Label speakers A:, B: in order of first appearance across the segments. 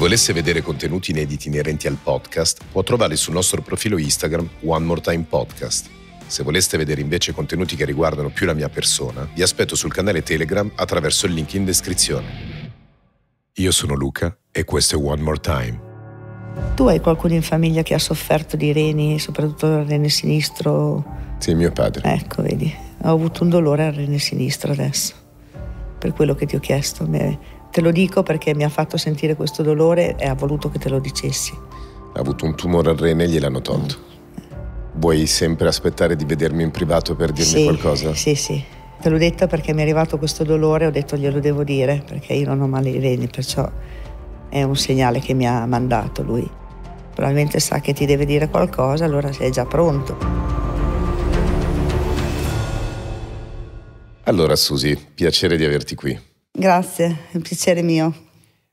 A: Chi volesse vedere contenuti inediti inerenti al podcast può trovarli sul nostro profilo Instagram One More Time Podcast. Se voleste vedere invece contenuti che riguardano più la mia persona, vi aspetto sul canale Telegram attraverso il link in descrizione. Io sono Luca e questo è One More Time.
B: Tu hai qualcuno in famiglia che ha sofferto di reni, soprattutto il rene sinistro?
A: Sì, mio padre. Ecco,
B: vedi, ho avuto un dolore al rene sinistro adesso, per quello che ti ho chiesto. Te lo dico perché mi ha fatto sentire questo dolore e ha voluto che te lo dicessi.
A: Ha avuto un tumore al rene e gliel'hanno tolto. Vuoi sempre aspettare di vedermi in privato per dirmi sì, qualcosa? Sì,
B: sì. Te l'ho detto perché mi è arrivato questo dolore, e ho detto glielo devo dire perché io non ho male i reni, perciò è un segnale che mi ha mandato lui. Probabilmente sa che ti deve dire qualcosa, allora sei già pronto.
A: Allora Susi, piacere di averti qui.
B: Grazie, è un piacere mio.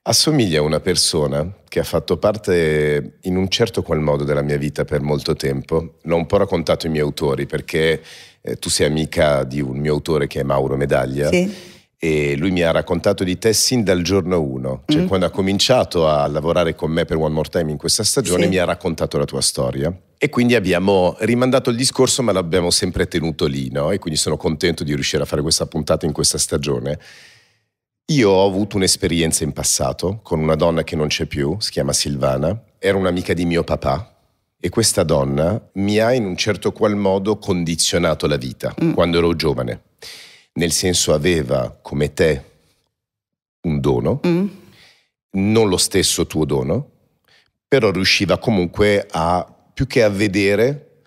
A: Assomiglia a una persona che ha fatto parte in un certo qual modo della mia vita per molto tempo. L'ho un po' raccontato ai miei autori perché eh, tu sei amica di un mio autore che è Mauro Medaglia. Sì e lui mi ha raccontato di te sin dal giorno 1, cioè mm. quando ha cominciato a lavorare con me per One More Time in questa stagione sì. mi ha raccontato la tua storia e quindi abbiamo rimandato il discorso ma l'abbiamo sempre tenuto lì no? e quindi sono contento di riuscire a fare questa puntata in questa stagione. Io ho avuto un'esperienza in passato con una donna che non c'è più, si chiama Silvana, era un'amica di mio papà e questa donna mi ha in un certo qual modo condizionato la vita mm. quando ero giovane. Nel senso aveva come te un dono, mm. non lo stesso tuo dono, però riusciva comunque a più che a vedere,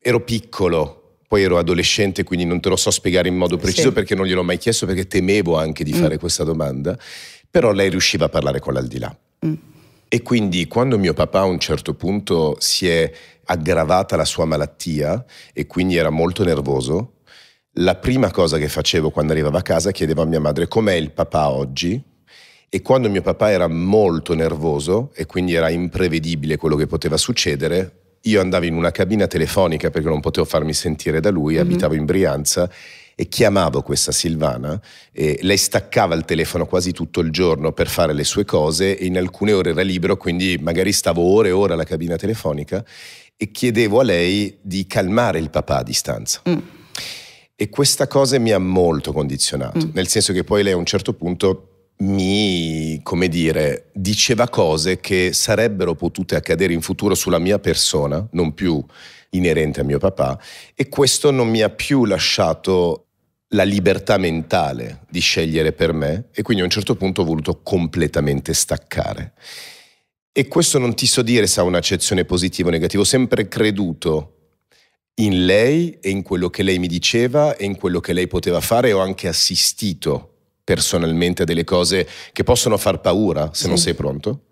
A: ero piccolo, poi ero adolescente, quindi non te lo so spiegare in modo preciso sì. perché non gliel'ho mai chiesto, perché temevo anche di mm. fare questa domanda, però lei riusciva a parlare con l'aldilà. Mm. E quindi quando mio papà a un certo punto si è aggravata la sua malattia e quindi era molto nervoso, la prima cosa che facevo quando arrivavo a casa chiedevo a mia madre com'è il papà oggi e quando mio papà era molto nervoso e quindi era imprevedibile quello che poteva succedere, io andavo in una cabina telefonica perché non potevo farmi sentire da lui, mm-hmm. abitavo in Brianza e chiamavo questa Silvana, lei staccava il telefono quasi tutto il giorno per fare le sue cose e in alcune ore era libero, quindi magari stavo ore e ore alla cabina telefonica e chiedevo a lei di calmare il papà a distanza. Mm. E questa cosa mi ha molto condizionato, mm. nel senso che poi lei a un certo punto mi, come dire, diceva cose che sarebbero potute accadere in futuro sulla mia persona, non più inerente a mio papà, e questo non mi ha più lasciato la libertà mentale di scegliere per me e quindi a un certo punto ho voluto completamente staccare. E questo non ti so dire se ha un'accezione positiva o negativa, ho sempre creduto in lei e in quello che lei mi diceva e in quello che lei poteva fare e ho anche assistito personalmente a delle cose che possono far paura se sì. non sei pronto.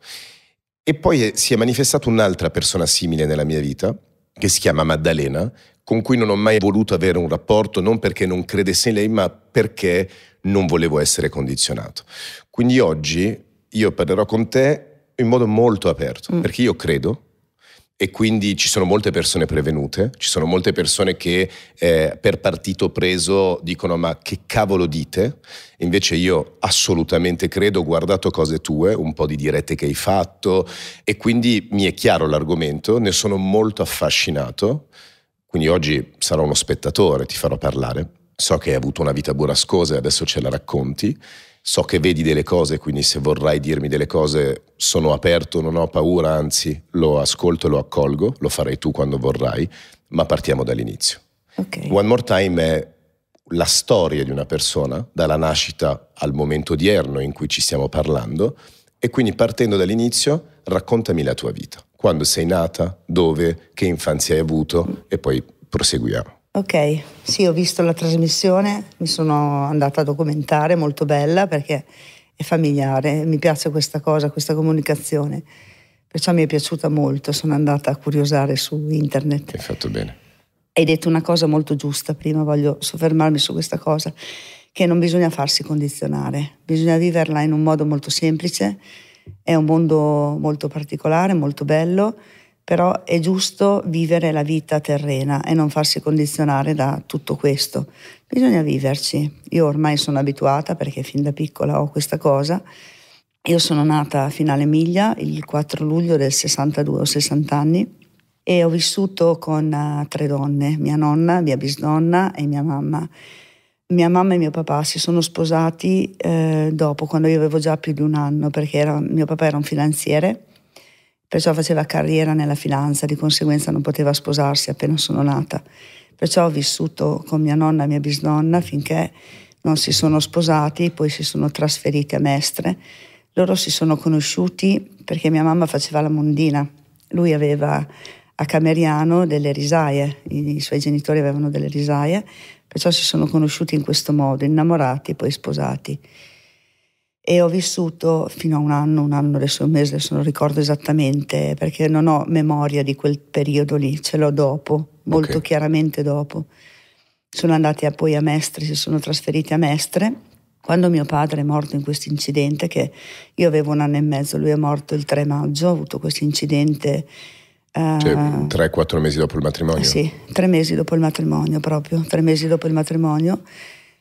A: E poi eh, si è manifestata un'altra persona simile nella mia vita, che si chiama Maddalena, con cui non ho mai voluto avere un rapporto, non perché non credesse in lei, ma perché non volevo essere condizionato. Quindi oggi io parlerò con te in modo molto aperto, mm. perché io credo e quindi ci sono molte persone prevenute, ci sono molte persone che eh, per partito preso dicono ma che cavolo dite? Invece io assolutamente credo, ho guardato cose tue, un po' di dirette che hai fatto e quindi mi è chiaro l'argomento, ne sono molto affascinato, quindi oggi sarò uno spettatore, ti farò parlare, so che hai avuto una vita burrascosa e adesso ce la racconti so che vedi delle cose, quindi se vorrai dirmi delle cose sono aperto, non ho paura, anzi lo ascolto e lo accolgo, lo farai tu quando vorrai, ma partiamo dall'inizio. Okay. One More Time è la storia di una persona, dalla nascita al momento odierno in cui ci stiamo parlando, e quindi partendo dall'inizio raccontami la tua vita, quando sei nata, dove, che infanzia hai avuto e poi proseguiamo.
B: Ok, sì, ho visto la trasmissione, mi sono andata a documentare, molto bella perché è familiare, mi piace questa cosa, questa comunicazione. Perciò mi è piaciuta molto, sono andata a curiosare su internet. Hai fatto bene. Hai detto una cosa molto giusta prima, voglio soffermarmi su questa cosa, che non bisogna farsi condizionare, bisogna viverla in un modo molto semplice, è un mondo molto particolare, molto bello però è giusto vivere la vita terrena e non farsi condizionare da tutto questo. Bisogna viverci. Io ormai sono abituata perché fin da piccola ho questa cosa. Io sono nata a Finale Miglia il 4 luglio del 62, ho 60 anni e ho vissuto con eh, tre donne, mia nonna, mia bisnonna e mia mamma. Mia mamma e mio papà si sono sposati eh, dopo, quando io avevo già più di un anno, perché era, mio papà era un finanziere perciò faceva carriera nella finanza, di conseguenza non poteva sposarsi appena sono nata. Perciò ho vissuto con mia nonna e mia bisnonna finché non si sono sposati, poi si sono trasferiti a Mestre. Loro si sono conosciuti perché mia mamma faceva la mondina, lui aveva a Cameriano delle risaie, i suoi genitori avevano delle risaie, perciò si sono conosciuti in questo modo, innamorati e poi sposati e ho vissuto fino a un anno, un anno adesso un mese, adesso non ricordo esattamente perché non ho memoria di quel periodo lì, ce l'ho dopo, molto okay. chiaramente dopo. Sono andati a, poi a Mestre, si sono trasferiti a Mestre. Quando mio padre è morto in questo incidente, che io avevo un anno e mezzo, lui è morto il 3 maggio, ha avuto questo incidente. Uh, cioè,
A: 3-4 eh, mesi dopo il matrimonio?
B: Sì, tre mesi dopo il matrimonio proprio, tre mesi dopo il matrimonio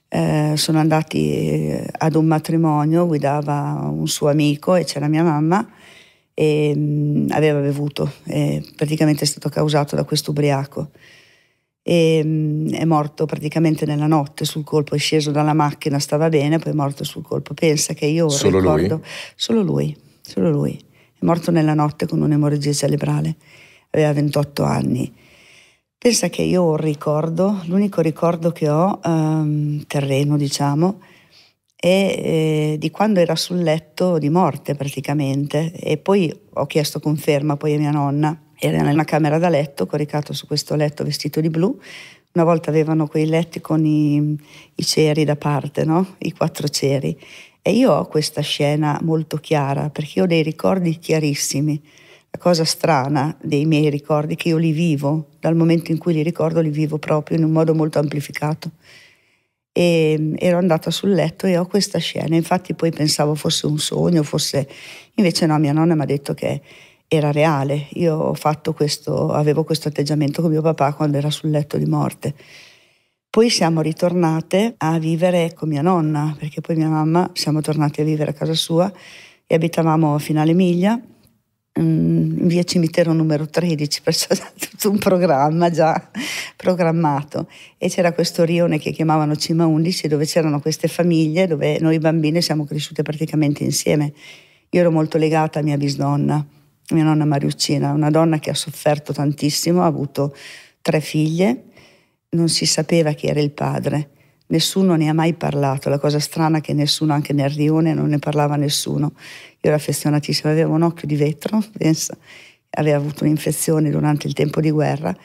B: eh, sono andati eh, ad un matrimonio, guidava un suo amico e c'era mia mamma e mh, mm, aveva bevuto, e praticamente è stato causato da questo ubriaco. E, mh, mm, è morto praticamente nella notte sul colpo, è sceso dalla macchina, stava bene, poi è morto sul colpo. Pensa che io solo ricordo lui? solo lui, solo lui. È morto nella notte con un'emorragia cerebrale, aveva 28 anni Pensa che io ho un ricordo, l'unico ricordo che ho, ehm, terreno diciamo, è eh, di quando era sul letto di morte praticamente e poi ho chiesto conferma poi a mia nonna, era nella camera da letto, coricato su questo letto vestito di blu, una volta avevano quei letti con i, i ceri da parte, no? i quattro ceri e io ho questa scena molto chiara perché ho dei ricordi chiarissimi cosa strana dei miei ricordi che io li vivo, dal momento in cui li ricordo li vivo proprio in un modo molto amplificato. E ehm, ero andata sul letto e ho questa scena, infatti poi pensavo fosse un sogno, fosse... invece no, mia nonna mi ha detto che era reale, io questo, avevo questo atteggiamento con mio papà quando era sul letto di morte. Poi siamo ritornate a vivere con mia nonna, perché poi mia mamma siamo tornati a vivere a casa sua e abitavamo fino Finale Miglia in mm, via Cimitero numero 13, perciò era tutto un programma già programmato. E c'era questo rione che chiamavano Cima 11, dove c'erano queste famiglie, dove noi bambine siamo cresciute praticamente insieme. Io ero molto legata a mia bisnonna, mia nonna Mariuccina, una donna che ha sofferto tantissimo, ha avuto tre figlie, non si sapeva chi era il padre nessuno ne ha mai parlato. La cosa strana è che nessuno, anche nel rione, non ne parlava nessuno. Io ero affezionatissima, avevo un occhio di vetro, pensa, aveva avuto un'infezione durante il tempo di guerra.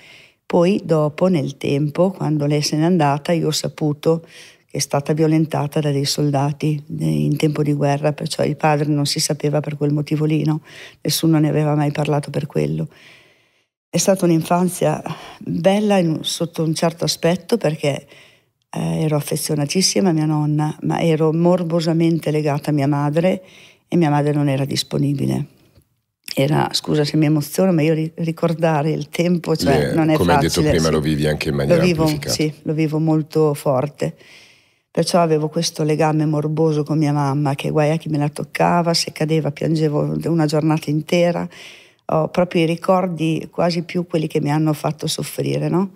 B: Poi dopo, nel tempo, quando lei se n'è andata, io ho saputo che è stata violentata da dei soldati eh, in tempo di guerra, perciò il padre non si sapeva per quel motivo lì, no? nessuno ne aveva mai parlato per quello. È stata un'infanzia bella in, sotto un certo aspetto perché eh, ero affezionatissima a mia nonna, ma ero morbosamente legata a mia madre e mia madre non era disponibile. Era, scusa se mi emoziono, ma io ricordare il tempo cioè, Le, non è come facile. Come hai detto prima, sì. lo vivi anche in maniera lo vivo, Sì, lo vivo molto forte. Perciò avevo questo legame morboso con mia mamma, che guai a chi me la toccava, se cadeva piangevo una giornata intera. Ho proprio i ricordi, quasi più quelli che mi hanno fatto soffrire, no?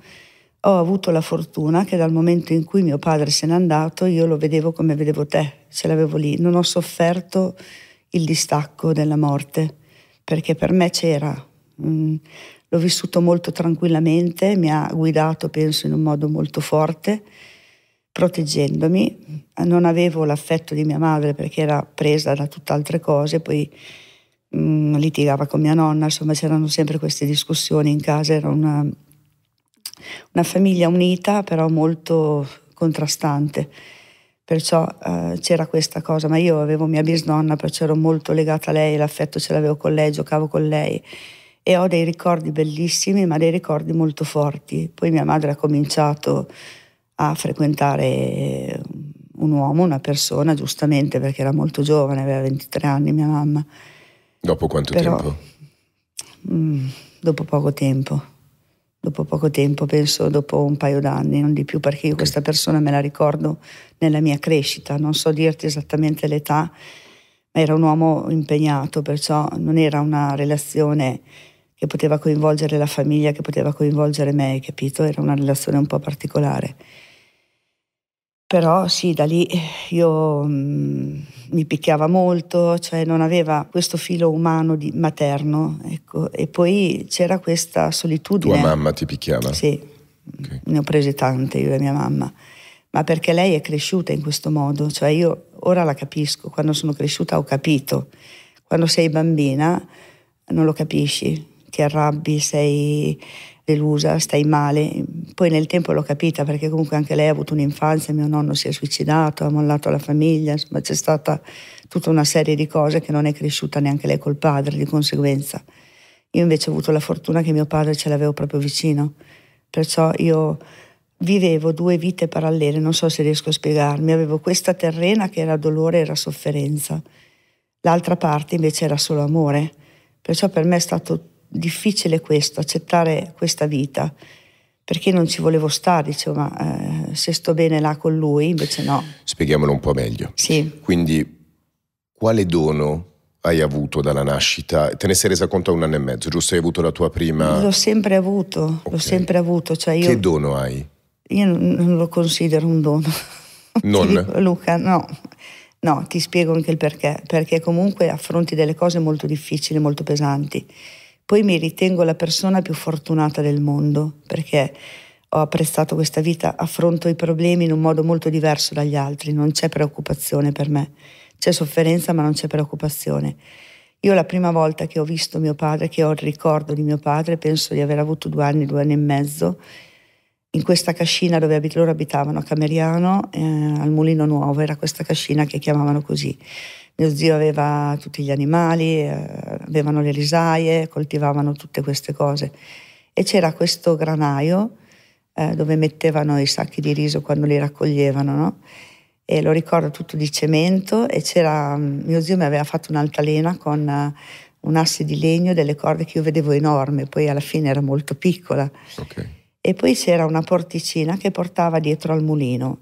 B: ho avuto la fortuna che dal momento in cui mio padre se n'è andato io lo vedevo come vedevo te, ce l'avevo lì, non ho sofferto il distacco della morte, perché per me c'era, mm. l'ho vissuto molto tranquillamente, mi ha guidato penso in un modo molto forte, proteggendomi, non avevo l'affetto di mia madre perché era presa da tutt'altre cose, poi mm, litigava con mia nonna, insomma c'erano sempre queste discussioni in casa, era una una famiglia unita però molto contrastante. Perciò eh, c'era questa cosa, ma io avevo mia bisnonna, perciò ero molto legata a lei, l'affetto ce l'avevo con lei, giocavo con lei e ho dei ricordi bellissimi, ma dei ricordi molto forti. Poi mia madre ha cominciato a frequentare un uomo, una persona, giustamente perché era molto giovane, aveva 23 anni mia mamma.
A: Dopo quanto Però, tempo?
B: Mh, mm, dopo poco tempo dopo poco tempo, penso dopo un paio d'anni, non di più, perché io questa persona me la ricordo nella mia crescita, non so dirti esattamente l'età, ma era un uomo impegnato, perciò non era una relazione che poteva coinvolgere la famiglia, che poteva coinvolgere me, capito? Era una relazione un po' particolare. Però sì, da lì eh, io mh, mm, mi picchiava molto, cioè non aveva questo filo umano di, materno, ecco. e poi c'era questa solitudine. Tua mamma
A: ti picchiava?
B: Sì, okay. ne ho prese tante io e mia mamma, ma perché lei è cresciuta in questo modo, cioè io ora la capisco, quando sono cresciuta ho capito, quando sei bambina non lo capisci, ti arrabbi, sei delusa, stai male. Poi nel tempo l'ho capita perché comunque anche lei ha avuto un'infanzia, mio nonno si è suicidato, ha mollato la famiglia, insomma c'è stata tutta una serie di cose che non è cresciuta neanche lei col padre di conseguenza. Io invece ho avuto la fortuna che mio padre ce l'avevo proprio vicino, perciò io vivevo due vite parallele, non so se riesco a spiegarmi, avevo questa terrena che era dolore, era sofferenza, l'altra parte invece era solo amore, perciò per me è stato tutto difficile questo, accettare questa vita, perché non ci volevo stare, dicevo ma eh, se sto bene là con lui, invece no.
A: Spieghiamolo un po' meglio. Sì. Quindi quale dono hai avuto dalla nascita? Te ne sei resa conto a un anno e mezzo, giusto? Hai avuto la tua prima... L'ho
B: sempre avuto, okay. l'ho sempre avuto. Cioè io... Che dono hai? Io non lo considero un dono.
A: Non? Dico,
B: Luca, no. No, ti spiego anche il perché. Perché comunque affronti delle cose molto difficili, molto pesanti. Poi mi ritengo la persona più fortunata del mondo perché ho apprezzato questa vita, affronto i problemi in un modo molto diverso dagli altri, non c'è preoccupazione per me, c'è sofferenza ma non c'è preoccupazione. Io la prima volta che ho visto mio padre, che ho il ricordo di mio padre, penso di aver avuto due anni, due anni e mezzo, in questa cascina dove loro abitavano a Cameriano, eh, al Mulino Nuovo, era questa cascina che chiamavano così. Mio zio aveva tutti gli animali, eh, avevano le risaie, coltivavano tutte queste cose. E c'era questo granaio eh, dove mettevano i sacchi di riso quando li raccoglievano, no? E lo ricordo tutto di cemento e c'era, mm, mio zio mi aveva fatto un'altalena con eh, un asse di legno e delle corde che io vedevo enorme, poi alla fine era molto piccola. Okay. E poi c'era una porticina che portava dietro al mulino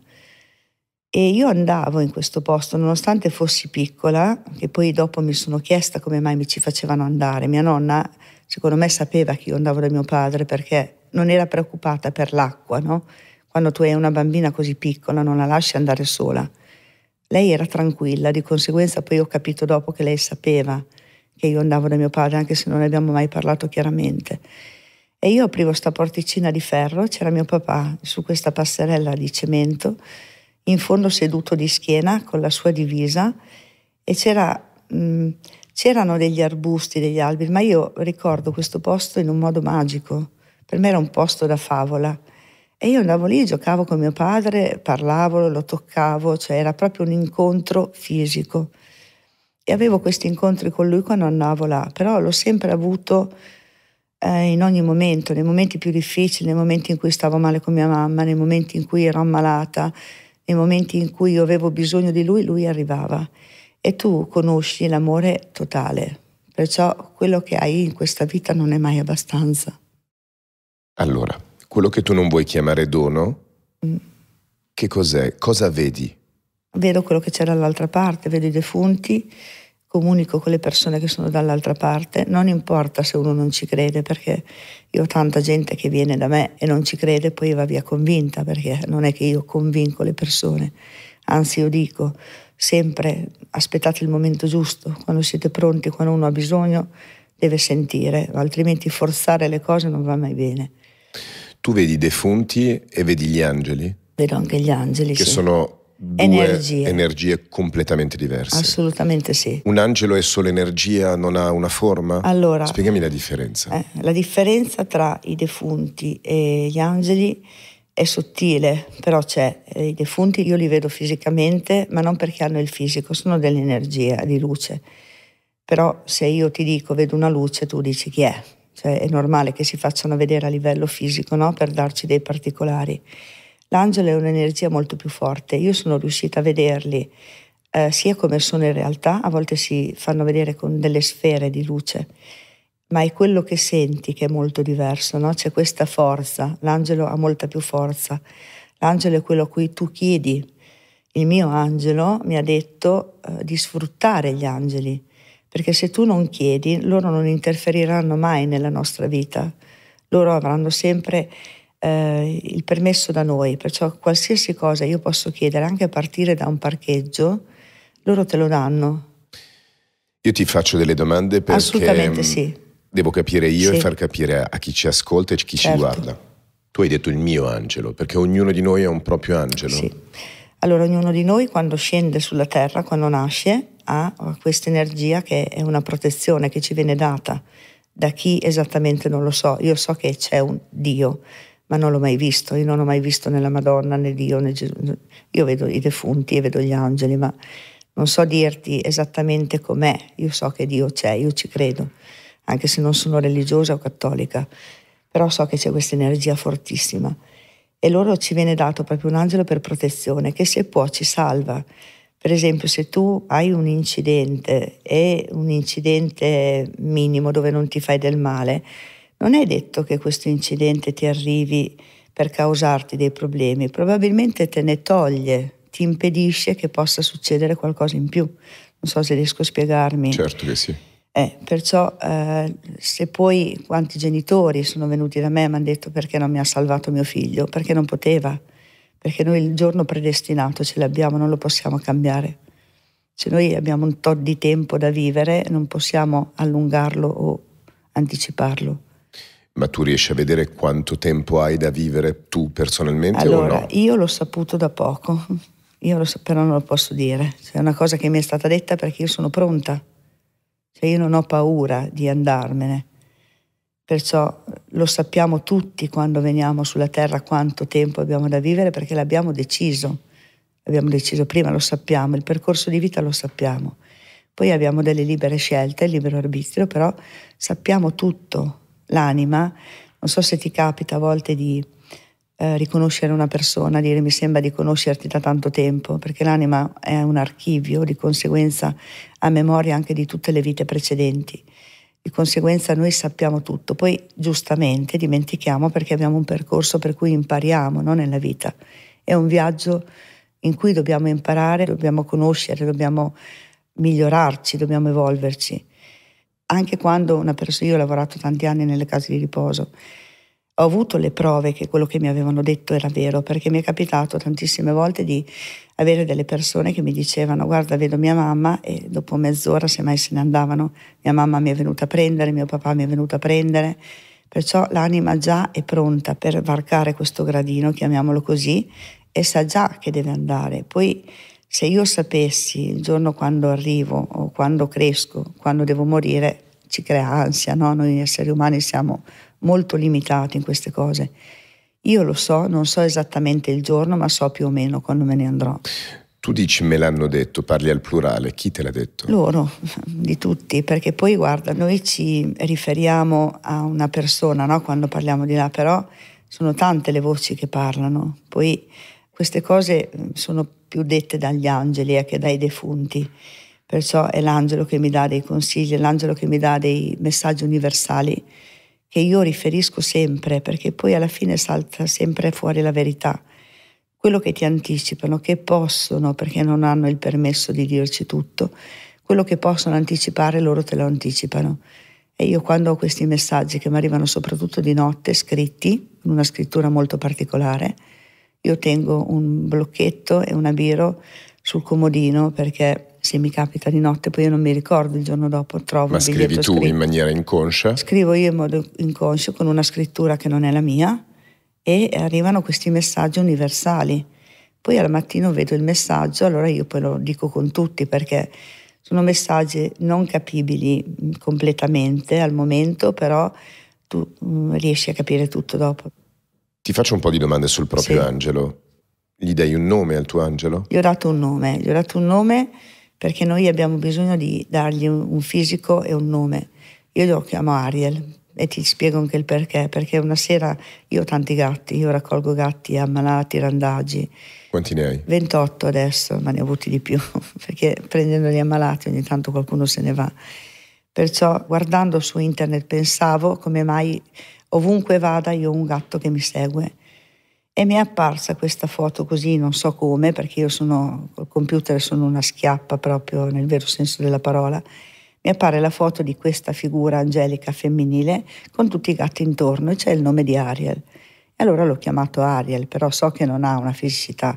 B: e io andavo in questo posto, nonostante fossi piccola, che poi dopo mi sono chiesta come mai mi ci facevano andare. Mia nonna, secondo me, sapeva che io andavo da mio padre perché non era preoccupata per l'acqua, no? Quando tu hai una bambina così piccola non la lasci andare sola. Lei era tranquilla, di conseguenza poi ho capito dopo che lei sapeva che io andavo da mio padre, anche se non ne abbiamo mai parlato chiaramente. E io aprivo questa porticina di ferro, c'era mio papà su questa passerella di cemento in fondo seduto di schiena con la sua divisa e c'era, mh, mm, c'erano degli arbusti, degli alberi, ma io ricordo questo posto in un modo magico. Per me era un posto da favola. E io andavo lì, giocavo con mio padre, parlavo, lo toccavo, cioè era proprio un incontro fisico. E avevo questi incontri con lui quando andavo là, però l'ho sempre avuto eh, in ogni momento, nei momenti più difficili, nei momenti in cui stavo male con mia mamma, nei momenti in cui ero ammalata, nei momenti in cui io avevo bisogno di lui, lui arrivava. E tu conosci l'amore totale, perciò quello che hai in questa vita non è mai abbastanza.
A: Allora, quello che tu non vuoi chiamare dono, mm. che cos'è? Cosa vedi?
B: Vedo quello che c'è dall'altra parte, vedo i defunti, comunico con le persone che sono dall'altra parte, non importa se uno non ci crede, perché io ho tanta gente che viene da me e non ci crede, poi va via convinta, perché non è che io convinco le persone, anzi io dico sempre aspettate il momento giusto, quando siete pronti, quando uno ha bisogno, deve sentire, altrimenti forzare le cose non va mai bene.
A: Tu vedi i defunti e vedi gli angeli?
B: Vedo anche gli angeli. Che sì. sono due energie.
A: energie. completamente diverse.
B: Assolutamente sì.
A: Un angelo è solo energia, non ha una forma? Allora, Spiegami la differenza. Eh,
B: la differenza tra i defunti e gli angeli è sottile, però c'è. Eh, I defunti io li vedo fisicamente, ma non perché hanno il fisico, sono dell'energia, di luce. Però se io ti dico vedo una luce, tu dici chi è? Cioè è normale che si facciano vedere a livello fisico, no? Per darci dei particolari. L'angelo è un'energia molto più forte, io sono riuscita a vederli eh, sia come sono in realtà, a volte si fanno vedere con delle sfere di luce, ma è quello che senti che è molto diverso, no? c'è questa forza, l'angelo ha molta più forza, l'angelo è quello a cui tu chiedi, il mio angelo mi ha detto eh, di sfruttare gli angeli, perché se tu non chiedi loro non interferiranno mai nella nostra vita, loro avranno sempre eh, il permesso da noi, perciò qualsiasi cosa io posso chiedere, anche a partire da un parcheggio, loro te lo danno.
A: Io ti faccio delle domande perché Assolutamente mm, sì. devo capire io sì. e far capire a chi ci ascolta e chi certo. ci guarda. Tu hai detto il mio angelo, perché ognuno di noi ha un proprio angelo. Sì.
B: Allora ognuno di noi quando scende sulla terra, quando nasce, ha questa energia che è una protezione che ci viene data da chi esattamente non lo so. Io so che c'è un Dio, ma non l'ho mai visto, io non ho mai visto né la Madonna né Dio né Gesù. Io vedo i defunti e vedo gli angeli, ma non so dirti esattamente com'è, io so che Dio c'è, io ci credo, anche se non sono religiosa o cattolica, però so che c'è questa energia fortissima. E loro ci viene dato proprio un angelo per protezione che se può ci salva. Per esempio, se tu hai un incidente e un incidente minimo dove non ti fai del male, non è detto che questo incidente ti arrivi per causarti dei problemi, probabilmente te ne toglie, ti impedisce che possa succedere qualcosa in più. Non so se riesco a spiegarmi. Certo che sì. Eh, perciò eh, se poi quanti genitori sono venuti da me e mi hanno detto perché non mi ha salvato mio figlio, perché non poteva, perché noi il giorno predestinato ce l'abbiamo, non lo possiamo cambiare. Se noi abbiamo un tot di tempo da vivere non possiamo allungarlo o anticiparlo.
A: Ma tu riesci a vedere quanto tempo hai da vivere tu personalmente allora, o no?
B: Io l'ho saputo da poco, io lo so, però non lo posso dire. Cioè, è una cosa che mi è stata detta perché io sono pronta, cioè, io non ho paura di andarmene. Perciò lo sappiamo tutti quando veniamo sulla terra quanto tempo abbiamo da vivere perché l'abbiamo deciso. L'abbiamo deciso prima, lo sappiamo, il percorso di vita lo sappiamo. Poi abbiamo delle libere scelte, il libero arbitrio, però sappiamo tutto, l'anima. Non so se ti capita a volte di eh, riconoscere una persona, dire mi sembra di conoscerti da tanto tempo, perché l'anima è un archivio, di conseguenza ha memoria anche di tutte le vite precedenti. Di conseguenza noi sappiamo tutto, poi giustamente dimentichiamo perché abbiamo un percorso per cui impariamo no? nella vita. È un viaggio in cui dobbiamo imparare, dobbiamo conoscere, dobbiamo migliorarci, dobbiamo evolverci anche quando una persona, io ho lavorato tanti anni nelle case di riposo, ho avuto le prove che quello che mi avevano detto era vero, perché mi è capitato tantissime volte di avere delle persone che mi dicevano guarda vedo mia mamma e dopo mezz'ora semmai se ne andavano, mia mamma mi è venuta a prendere, mio papà mi è venuto a prendere, perciò l'anima già è pronta per varcare questo gradino, chiamiamolo così, e sa già che deve andare. Poi se io sapessi il giorno quando arrivo o quando cresco, quando devo morire, ci crea ansia, no? noi esseri umani siamo molto limitati in queste cose. Io lo so, non so esattamente il giorno, ma so più o meno quando me ne andrò.
A: Tu dici me l'hanno detto, parli al plurale, chi te l'ha detto?
B: Loro, di tutti, perché poi guarda, noi ci riferiamo a una persona no? quando parliamo di là, però sono tante le voci che parlano, poi queste cose mm, sono più dette dagli angeli eh, che dai defunti. Perciò è l'angelo che mi dà dei consigli, è l'angelo che mi dà dei messaggi universali che io riferisco sempre perché poi alla fine salta sempre fuori la verità. Quello che ti anticipano, che possono, perché non hanno il permesso di dirci tutto, quello che possono anticipare loro te lo anticipano. E io quando ho questi messaggi che mi arrivano soprattutto di notte, scritti, in una scrittura molto particolare, io tengo un blocchetto e un abiro sul comodino perché se mi capita di notte, poi io non mi ricordo il giorno dopo, trovo Ma il biglietto scrivi tu scritto.
A: in maniera inconscia?
B: Scrivo io in modo inconscio con una scrittura che non è la mia e arrivano questi messaggi universali. Poi al mattino vedo il messaggio, allora io poi lo dico con tutti perché sono messaggi non capibili completamente al momento, però tu mm, riesci a capire tutto dopo.
A: Ti faccio un po' di domande sul proprio sì. angelo. Gli dai un nome al tuo angelo?
B: Gli ho dato un nome, gli ho dato un nome perché noi abbiamo bisogno di dargli un fisico e un nome. Io lo chiamo Ariel e ti spiego anche il perché, perché una sera io ho tanti gatti, io raccolgo gatti ammalati, randagi. Quanti ne hai? 28 adesso, ma ne ho avuti di più, perché prendendoli ammalati ogni tanto qualcuno se ne va. Perciò guardando su internet pensavo come mai ovunque vada io ho un gatto che mi segue e mi è apparsa questa foto così, non so come, perché io sono col computer, sono una schiappa proprio nel vero senso della parola. Mi appare la foto di questa figura angelica femminile con tutti i gatti intorno e c'è il nome di Ariel. E allora l'ho chiamato Ariel, però so che non ha una fisicità.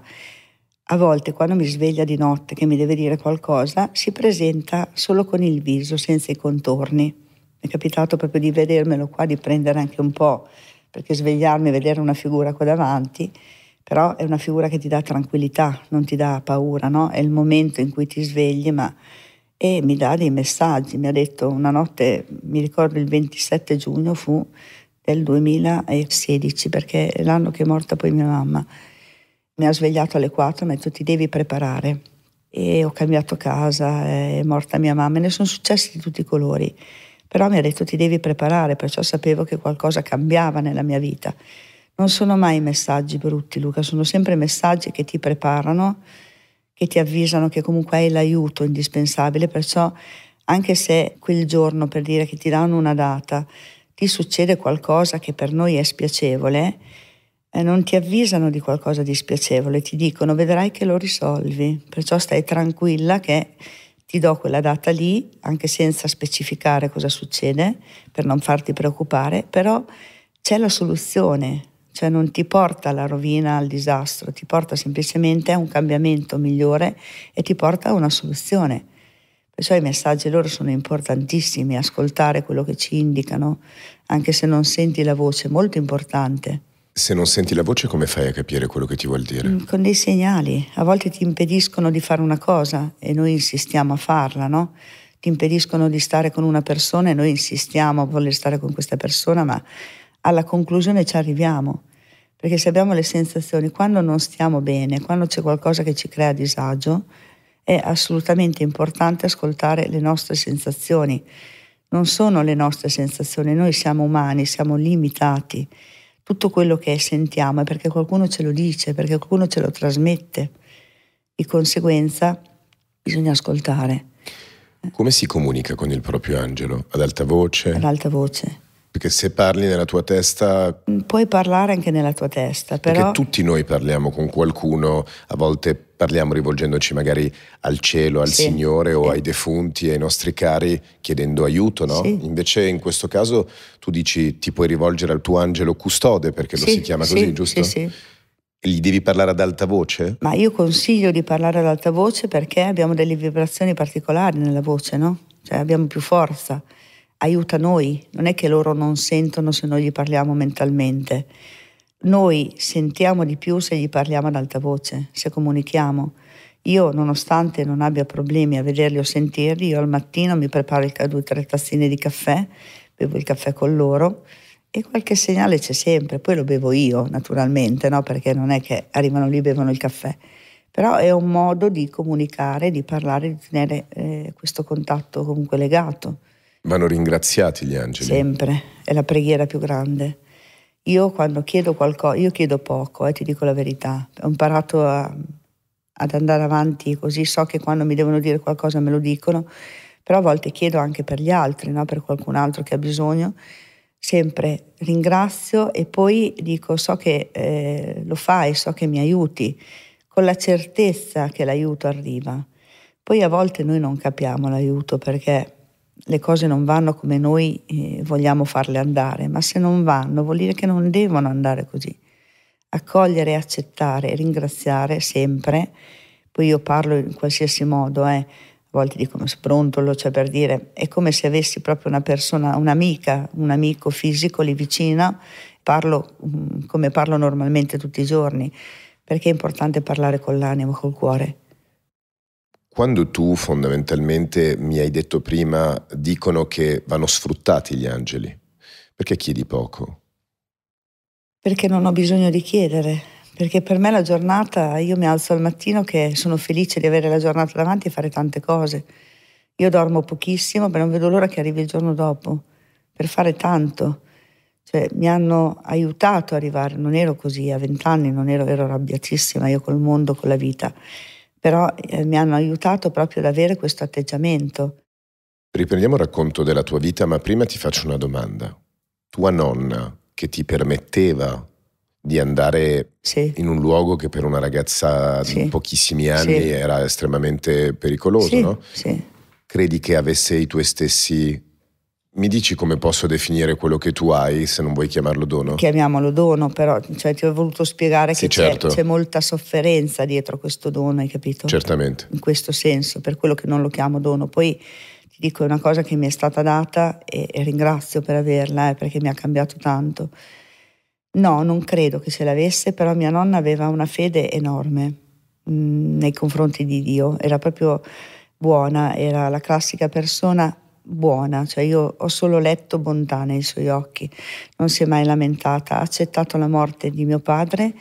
B: A volte quando mi sveglia di notte che mi deve dire qualcosa, si presenta solo con il viso, senza i contorni. Mi è capitato proprio di vedermelo qua, di prendere anche un po' perché svegliarmi e vedere una figura qua davanti, però è una figura che ti dà tranquillità, non ti dà paura, no? È il momento in cui ti svegli, ma e mi dà dei messaggi. Mi ha detto una notte, mi ricordo il 27 giugno fu del 2016, perché è l'anno che è morta poi mia mamma. Mi ha svegliato alle 4 e mi ha detto ti devi preparare. E ho cambiato casa, è morta mia mamma, e ne sono successi di tutti i colori. Però mi ha detto ti devi preparare, perciò sapevo che qualcosa cambiava nella mia vita. Non sono mai messaggi brutti, Luca, sono sempre messaggi che ti preparano, che ti avvisano che comunque hai l'aiuto indispensabile, perciò anche se quel giorno, per dire che ti danno una data, ti succede qualcosa che per noi è spiacevole, eh, non ti avvisano di qualcosa di spiacevole, ti dicono vedrai che lo risolvi, perciò stai tranquilla che ti do quella data lì, anche senza specificare cosa succede, per non farti preoccupare, però c'è la soluzione, cioè non ti porta alla rovina, al disastro, ti porta semplicemente a un cambiamento migliore e ti porta a una soluzione. Perciò i messaggi loro sono importantissimi, ascoltare quello che ci indicano, anche se non senti la voce, è molto importante.
A: Se non senti la voce come fai a capire quello che ti vuol dire? Mm,
B: con dei segnali, a volte ti impediscono di fare una cosa e noi insistiamo a farla, no? Ti impediscono di stare con una persona e noi insistiamo a voler stare con questa persona, ma alla conclusione ci arriviamo. Perché se abbiamo le sensazioni, quando non stiamo bene, quando c'è qualcosa che ci crea disagio, è assolutamente importante ascoltare le nostre sensazioni. Non sono le nostre sensazioni, noi siamo umani, siamo limitati tutto quello che sentiamo è perché qualcuno ce lo dice, perché qualcuno ce lo trasmette. Di conseguenza bisogna ascoltare.
A: Come si comunica con il proprio angelo? Ad alta voce? Ad
B: alta voce.
A: Perché se parli nella tua testa...
B: Mm, puoi parlare anche nella tua testa, però... Perché
A: tutti noi parliamo con qualcuno, a volte parliamo rivolgendoci magari al cielo, al sì, Signore o sì. ai defunti, ai nostri cari, chiedendo aiuto, no? Sì. Invece in questo caso tu dici ti puoi rivolgere al tuo angelo custode, perché lo si chiama così, giusto? Sì, sì. E gli devi parlare ad alta voce?
B: Ma io consiglio di parlare ad alta voce perché abbiamo delle vibrazioni particolari nella voce, no? Cioè abbiamo più forza aiuta noi, non è che loro non sentono se noi gli parliamo mentalmente. Noi sentiamo di più se gli parliamo ad alta voce, se comunichiamo. Io, nonostante non abbia problemi a vederli o sentirli, io al mattino mi preparo due o tre tazzine di caffè, bevo il caffè con loro e qualche segnale c'è sempre. Poi lo bevo io, naturalmente, no? perché non è che arrivano lì e bevono il caffè. Però è un modo di comunicare, di parlare, di tenere eh, questo contatto comunque legato.
A: Vanno ringraziati gli angeli. Sempre,
B: è la preghiera più grande. Io quando chiedo qualcosa, io chiedo poco, eh, ti dico la verità. Ho imparato a, ad andare avanti così, so che quando mi devono dire qualcosa me lo dicono, però a volte chiedo anche per gli altri, no? per qualcun altro che ha bisogno. Sempre ringrazio e poi dico so che eh, lo fai, so che mi aiuti, con la certezza che l'aiuto arriva. Poi a volte noi non capiamo l'aiuto perché le cose non vanno come noi eh, vogliamo farle andare, ma se non vanno vuol dire che non devono andare così. Accogliere, accettare, ringraziare sempre, poi io parlo in qualsiasi modo, eh. a volte dico ma sprontolo, cioè per dire, è come se avessi proprio una persona, un'amica, un amico fisico lì vicino, parlo um, come parlo normalmente tutti i giorni, perché è importante parlare con l'animo, col cuore
A: quando tu fondamentalmente mi hai detto prima, dicono che vanno sfruttati gli angeli, perché chiedi poco?
B: Perché non ho bisogno di chiedere, perché per me la giornata, io mi alzo al mattino che sono felice di avere la giornata davanti e fare tante cose. Io dormo pochissimo, ma non vedo l'ora che arrivi il giorno dopo, per fare tanto. Cioè, mi hanno aiutato a arrivare, non ero così, a vent'anni non ero, ero arrabbiatissima io col mondo, con la vita però eh, mi hanno aiutato proprio ad avere questo atteggiamento.
A: Riprendiamo il racconto della tua vita, ma prima ti faccio una domanda. Tua nonna, che ti permetteva di andare sì. in un luogo che per una ragazza sì. di pochissimi anni sì. era estremamente pericoloso, no? Sì. Credi che avesse i tuoi stessi mi dici come posso definire quello che tu hai, se non vuoi chiamarlo dono?
B: Chiamiamolo dono, però cioè, ti ho voluto spiegare sì, che certo. c'è, molta sofferenza dietro questo dono, hai capito? Certamente. In questo senso, per quello che non lo chiamo dono. Poi ti dico una cosa che mi è stata data e, e ringrazio per averla, eh, perché mi ha cambiato tanto. No, non credo che ce l'avesse, però mia nonna aveva una fede enorme mh, mm, nei confronti di Dio, era proprio buona, era la classica persona buona, cioè io ho solo letto bontà nei suoi occhi, non si è mai lamentata, ha accettato la morte di mio padre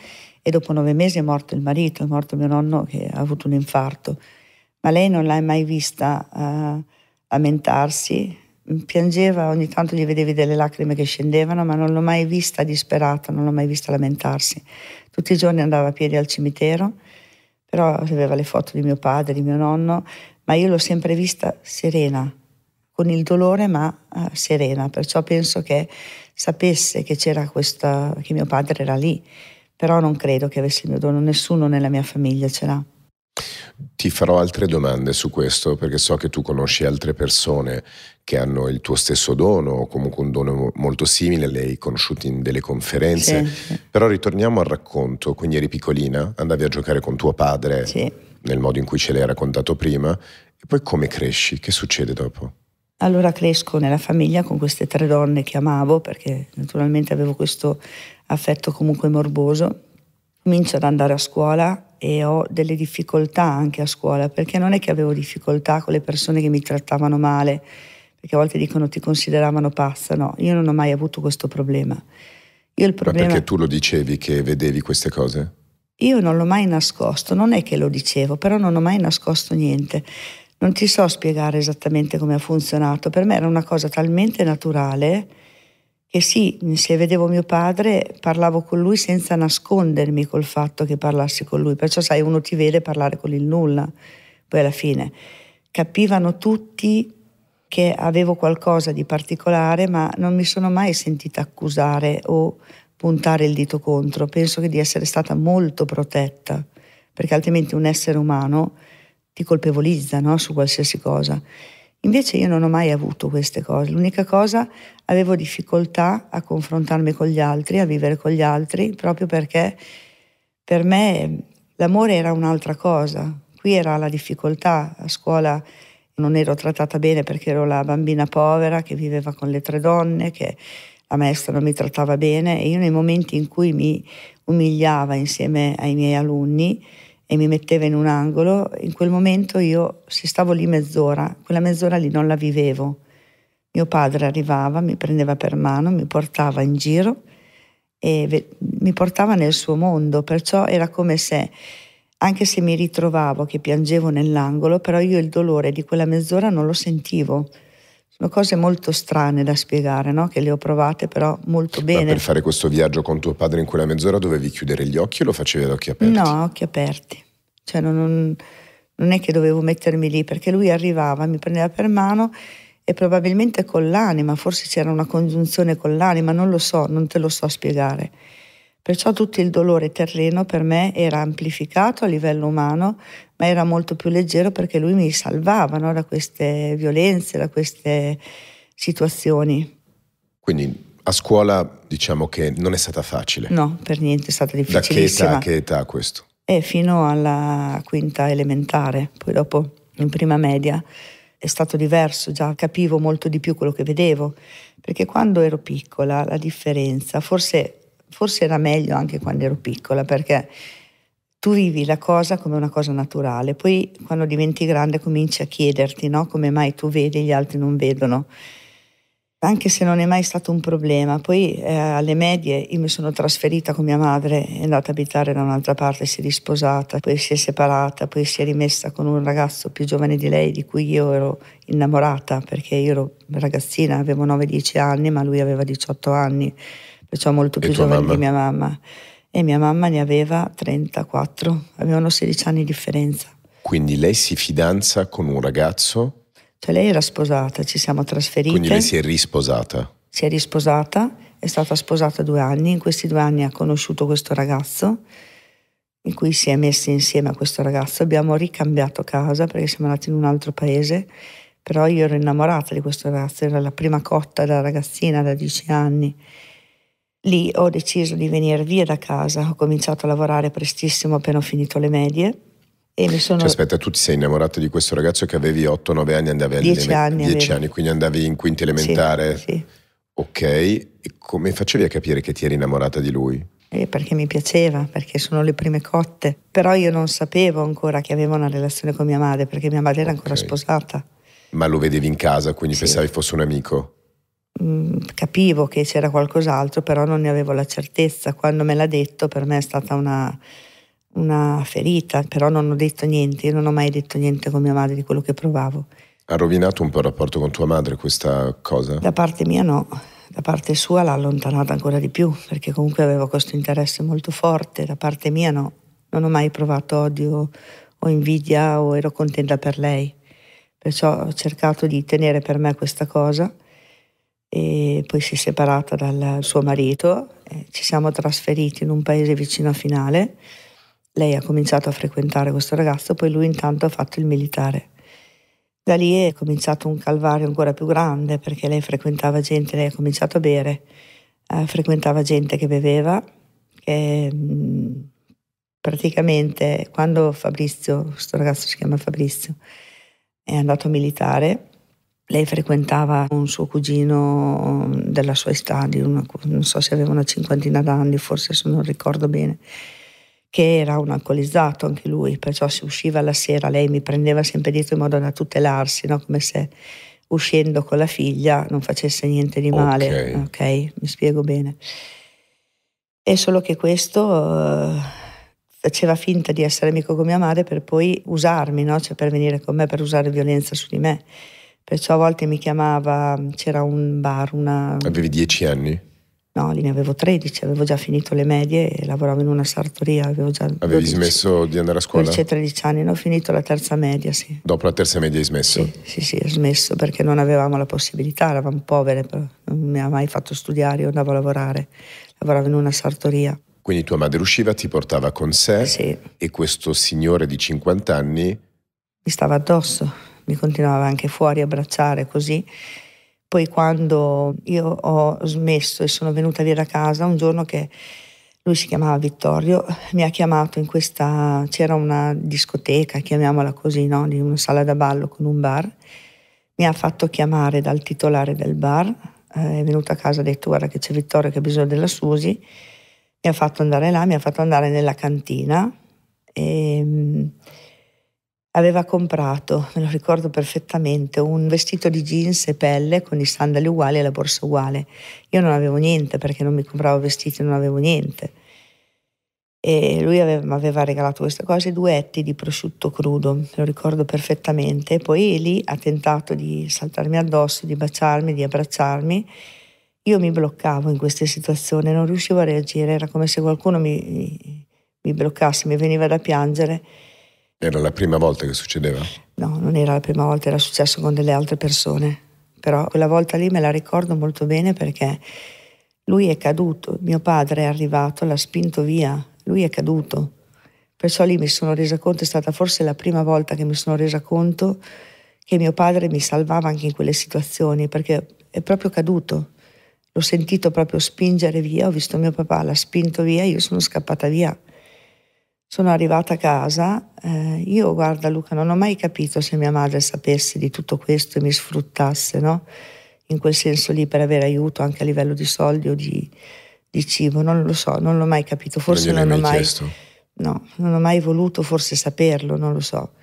B: e dopo nove mesi è morto il marito, è morto mio nonno che ha avuto un infarto, ma lei non l'ha mai vista uh, lamentarsi, piangeva, ogni tanto gli vedevi delle lacrime che scendevano, ma non l'ho mai vista disperata, non l'ho mai vista lamentarsi. Tutti i giorni andava a piedi al cimitero, però aveva le foto di mio padre, di mio nonno, ma io l'ho sempre vista serena, con il dolore ma eh, serena, perciò penso che sapesse che c'era questa, che mio padre era lì, però non credo che avesse il mio dono, nessuno nella mia famiglia ce l'ha.
A: Ti farò altre domande su questo perché so che tu conosci altre persone che hanno il tuo stesso dono o comunque un dono molto simile, le hai conosciuti in delle conferenze, sì, sì. però ritorniamo al racconto, quindi eri piccolina, andavi a giocare con tuo padre sì. nel modo in cui ce l'hai raccontato prima e poi come cresci, che succede dopo?
B: Allora cresco nella famiglia con queste tre donne che amavo perché naturalmente avevo questo affetto comunque morboso. Comincio ad andare a scuola e ho delle difficoltà anche a scuola perché non è che avevo difficoltà con le persone che mi trattavano male, perché a volte dicono ti consideravano pazza, no, io non ho mai avuto questo problema. Io il
A: problema... Ma perché tu lo dicevi che vedevi queste cose?
B: Io non l'ho mai nascosto, non è che lo dicevo, però non ho mai nascosto niente. Non ti so spiegare esattamente come ha funzionato, per me era una cosa talmente naturale che sì, se vedevo mio padre parlavo con lui senza nascondermi col fatto che parlassi con lui, perciò sai, uno ti vede parlare con il nulla, poi alla fine capivano tutti che avevo qualcosa di particolare, ma non mi sono mai sentita accusare o puntare il dito contro, penso che di essere stata molto protetta, perché altrimenti un essere umano ti colpevolizza no? su qualsiasi cosa. Invece io non ho mai avuto queste cose, l'unica cosa avevo difficoltà a confrontarmi con gli altri, a vivere con gli altri, proprio perché per me l'amore era un'altra cosa, qui era la difficoltà, a scuola non ero trattata bene perché ero la bambina povera che viveva con le tre donne, che la maestra non mi trattava bene e io nei momenti in cui mi umiliava insieme ai miei alunni, e mi metteva in un angolo, in quel momento io, se stavo lì mezz'ora, quella mezz'ora lì non la vivevo. Mio padre arrivava, mi prendeva per mano, mi portava in giro e mi portava nel suo mondo, perciò era come se, anche se mi ritrovavo che piangevo nell'angolo, però io il dolore di quella mezz'ora non lo sentivo sono cose molto strane da spiegare, no? che le ho provate però molto bene. Ma per
A: fare questo viaggio con tuo padre in quella mezz'ora dovevi chiudere gli occhi o lo facevi ad occhi aperti? No,
B: a occhi aperti. Cioè non, non è che dovevo mettermi lì perché lui arrivava, mi prendeva per mano e probabilmente con l'anima, forse c'era una congiunzione con l'anima, non lo so, non te lo so spiegare Perciò tutto il dolore terreno per me era amplificato a livello umano, ma era molto più leggero perché lui mi salvava no? da queste violenze, da queste situazioni.
A: Quindi a scuola diciamo che non è stata facile.
B: No, per niente, è stata difficile. Da che
A: età, che questo?
B: Eh, fino alla quinta elementare, poi dopo in prima media è stato diverso, già capivo molto di più quello che vedevo, perché quando ero piccola la differenza, forse forse era meglio anche quando ero piccola perché tu vivi la cosa come una cosa naturale, poi quando diventi grande cominci a chiederti no? come mai tu vedi e gli altri non vedono, anche se non è mai stato un problema. Poi eh, alle medie io mi sono trasferita con mia madre, è andata a abitare da un'altra parte, si è risposata, poi si è separata, poi si è rimessa con un ragazzo più giovane di lei di cui io ero innamorata perché io ero ragazzina, avevo 9-10 anni ma lui aveva 18 anni perciò molto più giovane mamma? di mia mamma. E mia mamma ne aveva 34, avevano 16 anni di differenza.
A: Quindi lei si
B: fidanza con un ragazzo? Cioè lei era sposata, ci siamo trasferiti. Quindi lei si è risposata? Si è risposata, è stata sposata due anni, in questi due anni ha conosciuto questo ragazzo in cui si è messa insieme a questo ragazzo. Abbiamo ricambiato casa perché siamo andati in un altro paese, però io ero innamorata di questo ragazzo, era la prima cotta da ragazzina da dieci anni Lì ho deciso di venire via da casa, ho cominciato a lavorare prestissimo appena ho finito le medie. E mi sono... Cioè,
A: aspetta, tu ti sei innamorata di questo ragazzo che avevi 8-9 anni, andavi 10 anni, dieci anni, quindi andavi in quinta elementare. Sì, sì. Ok, e come facevi a capire che ti eri innamorata di lui?
B: Eh, perché mi piaceva, perché sono le prime cotte. Però io non sapevo ancora che avevo una relazione con mia madre, perché mia madre era okay. ancora sposata.
A: Ma lo vedevi in casa, quindi sì. pensavi fosse un amico?
B: Mm, capivo che c'era qualcos'altro, però non ne avevo la certezza. Quando me l'ha detto per me è stata una, una ferita, però non ho detto niente, io non ho mai detto niente con mia madre di quello che provavo.
A: Ha rovinato un po' il rapporto con tua madre questa cosa? Da parte mia
B: no, da parte sua l'ha allontanata ancora di più, perché comunque avevo questo interesse molto forte, da parte mia no, non ho mai provato odio o invidia o ero contenta per lei. Perciò ho cercato di tenere per me questa cosa e poi si è separata dal suo marito, ci siamo trasferiti in un paese vicino a Finale, lei ha cominciato a frequentare questo ragazzo, poi lui intanto ha fatto il militare. Da lì è cominciato un calvario ancora più grande perché lei frequentava gente, lei ha cominciato a bere, eh, frequentava gente che beveva, che mh, mm, praticamente quando Fabrizio, questo ragazzo si chiama Fabrizio, è andato militare, lei frequentava un suo cugino mm, della sua età, una, non so se aveva una cinquantina d'anni, forse se non ricordo bene, che era un alcolizzato anche lui, perciò se usciva la sera, lei mi prendeva sempre dietro in modo da tutelarsi, no? come se uscendo con la figlia non facesse niente di male. Ok, okay? mi spiego bene. È solo che questo... Uh, faceva finta di essere amico con mia madre per poi usarmi, no? cioè per venire con me, per usare violenza su di me perciò a volte mi chiamava, c'era un bar, una... Avevi dieci anni? No, lì ne avevo 13, avevo già finito le medie e lavoravo in una sartoria. Avevo già Avevi smesso
A: di andare a scuola? 12
B: 13 anni, ne ho finito la terza media, sì.
A: Dopo la terza media hai smesso?
B: Sì, sì, sì, ho smesso perché non avevamo la possibilità, eravamo povere, non mi ha mai fatto studiare, io andavo a lavorare, lavoravo in una sartoria.
A: Quindi tua madre usciva, ti portava con sé sì. e questo signore di 50 anni...
B: Mi stava addosso mi continuava anche fuori a abbracciare così. Poi quando io ho smesso e sono venuta via da casa, un giorno che lui si chiamava Vittorio, mi ha chiamato in questa, c'era una discoteca, chiamiamola così, no? di una sala da ballo con un bar, mi ha fatto chiamare dal titolare del bar, eh, è venuto a casa e ha detto guarda che c'è Vittorio che ha bisogno della Susi, mi ha fatto andare là, mi ha fatto andare nella cantina. E, mm, aveva comprato, me lo ricordo perfettamente, un vestito di jeans e pelle con i sandali uguali e la borsa uguale. Io non avevo niente perché non mi compravo vestiti, non avevo niente. E lui mi aveva regalato queste cose, duetti di prosciutto crudo, me lo ricordo perfettamente. E poi lì ha tentato di saltarmi addosso, di baciarmi, di abbracciarmi. Io mi bloccavo in queste situazioni, non riuscivo a reagire, era come se qualcuno mi, mi bloccasse, mi veniva da piangere
A: era la prima volta che succedeva?
B: No, non era la prima volta, era successo con delle altre persone. Però quella volta lì me la ricordo molto bene perché lui è caduto, mio padre è arrivato, l'ha spinto via, lui è caduto. Perciò lì mi sono resa conto, è stata forse la prima volta che mi sono resa conto che mio padre mi salvava anche in quelle situazioni, perché è proprio caduto. L'ho sentito proprio spingere via, ho visto mio papà, l'ha spinto via, io sono scappata via. Sono arrivata a casa, eh, io guarda Luca, non ho mai capito se mia madre sapesse di tutto questo e mi sfruttasse, no? In quel senso lì per avere aiuto anche a livello di soldi o di, di cibo, non lo so, non l'ho mai capito, forse non, non ho mai... Chiesto. No, non ho mai voluto forse saperlo, non lo so.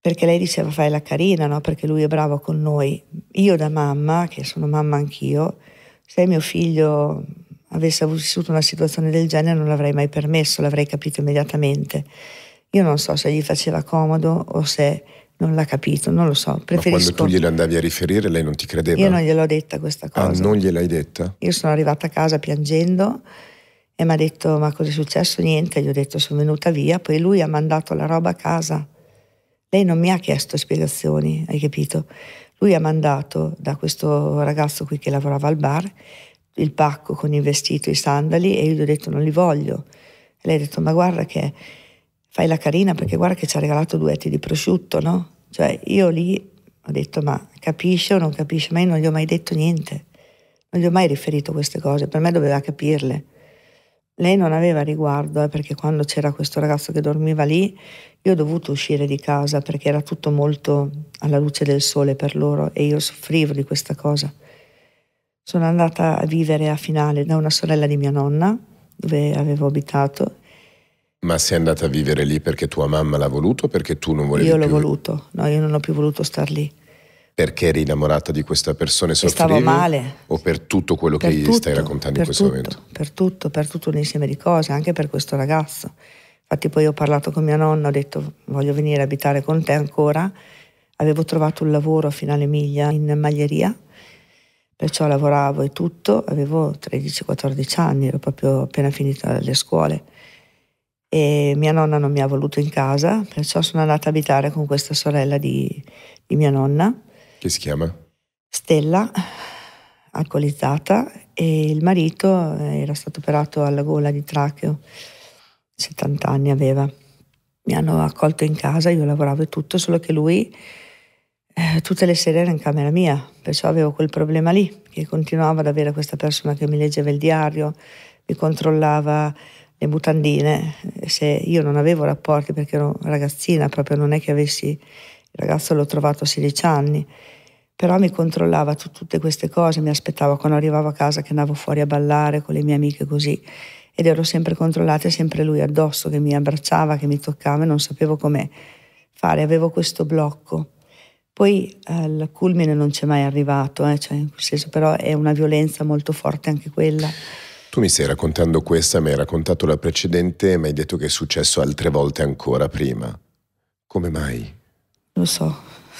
B: Perché lei diceva fai la carina, no? Perché lui è bravo con noi. Io da mamma, che sono mamma anch'io, se mio figlio avessi vissuto una situazione del genere non l'avrei mai permesso, l'avrei capito immediatamente. Io non so se gli faceva comodo o se non l'ha capito, non lo so. Preferisco... Ma quando tu gliela
A: andavi a riferire lei non ti credeva? Io non gliel'ho detta
B: questa ah, cosa. Ah, non
A: gliel'hai detta?
B: Io sono arrivata a casa piangendo e mi ha detto ma cosa è successo? Niente, gli ho detto sono venuta via, poi lui ha mandato la roba a casa. Lei non mi ha chiesto spiegazioni, hai capito? Lui ha mandato da questo ragazzo qui che lavorava al bar, il pacco con il vestito, i sandali e io gli ho detto non li voglio. E lei ha detto ma guarda che fai la carina perché guarda che ci ha regalato due etti di prosciutto, no? Cioè io lì ho detto ma capisce o non capisce, ma io non gli ho mai detto niente, non gli ho mai riferito queste cose, per me doveva capirle. Lei non aveva riguardo eh, perché quando c'era questo ragazzo che dormiva lì io ho dovuto uscire di casa perché era tutto molto alla luce del sole per loro e io soffrivo di questa cosa. Sono andata a vivere a Finale da una sorella di mia nonna, dove avevo abitato.
A: Ma sei andata a vivere lì perché tua mamma l'ha voluto o perché tu non volevi Io l'ho più...
B: voluto, no, io non ho più voluto star lì.
A: Perché eri innamorata di questa persona e soffrivi? Stavo male. O per tutto quello per che tutto, stai raccontando in questo
B: tutto, momento? Per tutto, per tutto un insieme di cose, anche per questo ragazzo. Infatti poi ho parlato con mia nonna, ho detto voglio venire a abitare con te ancora. Avevo trovato un lavoro a Finale Miglia in maglieria perciò lavoravo e tutto, avevo 13-14 anni, ero proprio appena finita le scuole. E mia nonna non mi ha voluto in casa, perciò sono andata a abitare con questa sorella di, di mia nonna. Che si chiama? Stella, alcolizzata, e il marito eh, era stato operato alla gola di tracheo, 70 anni aveva. Mi hanno accolto in casa, io lavoravo e tutto, solo che lui eh, tutte le sere ero in camera mia, perciò avevo quel problema lì, che continuavo ad avere questa persona che mi leggeva il diario, mi controllava le mutandine, se io non avevo rapporti perché ero ragazzina, proprio non è che avessi, il ragazzo l'ho trovato a 16 anni, però mi controllava t- tutte queste cose, mi aspettava quando arrivavo a casa che andavo fuori a ballare con le mie amiche così ed ero sempre controllata e sempre lui addosso che mi abbracciava, che mi toccava e non sapevo come fare, avevo questo blocco poi al eh, culmine non c'è mai arrivato, eh, cioè, in quel senso, però è una violenza molto forte anche quella.
A: Tu mi stai raccontando questa, mi hai raccontato la precedente, ma hai detto che è successo altre volte ancora prima. Come mai?
B: Lo so,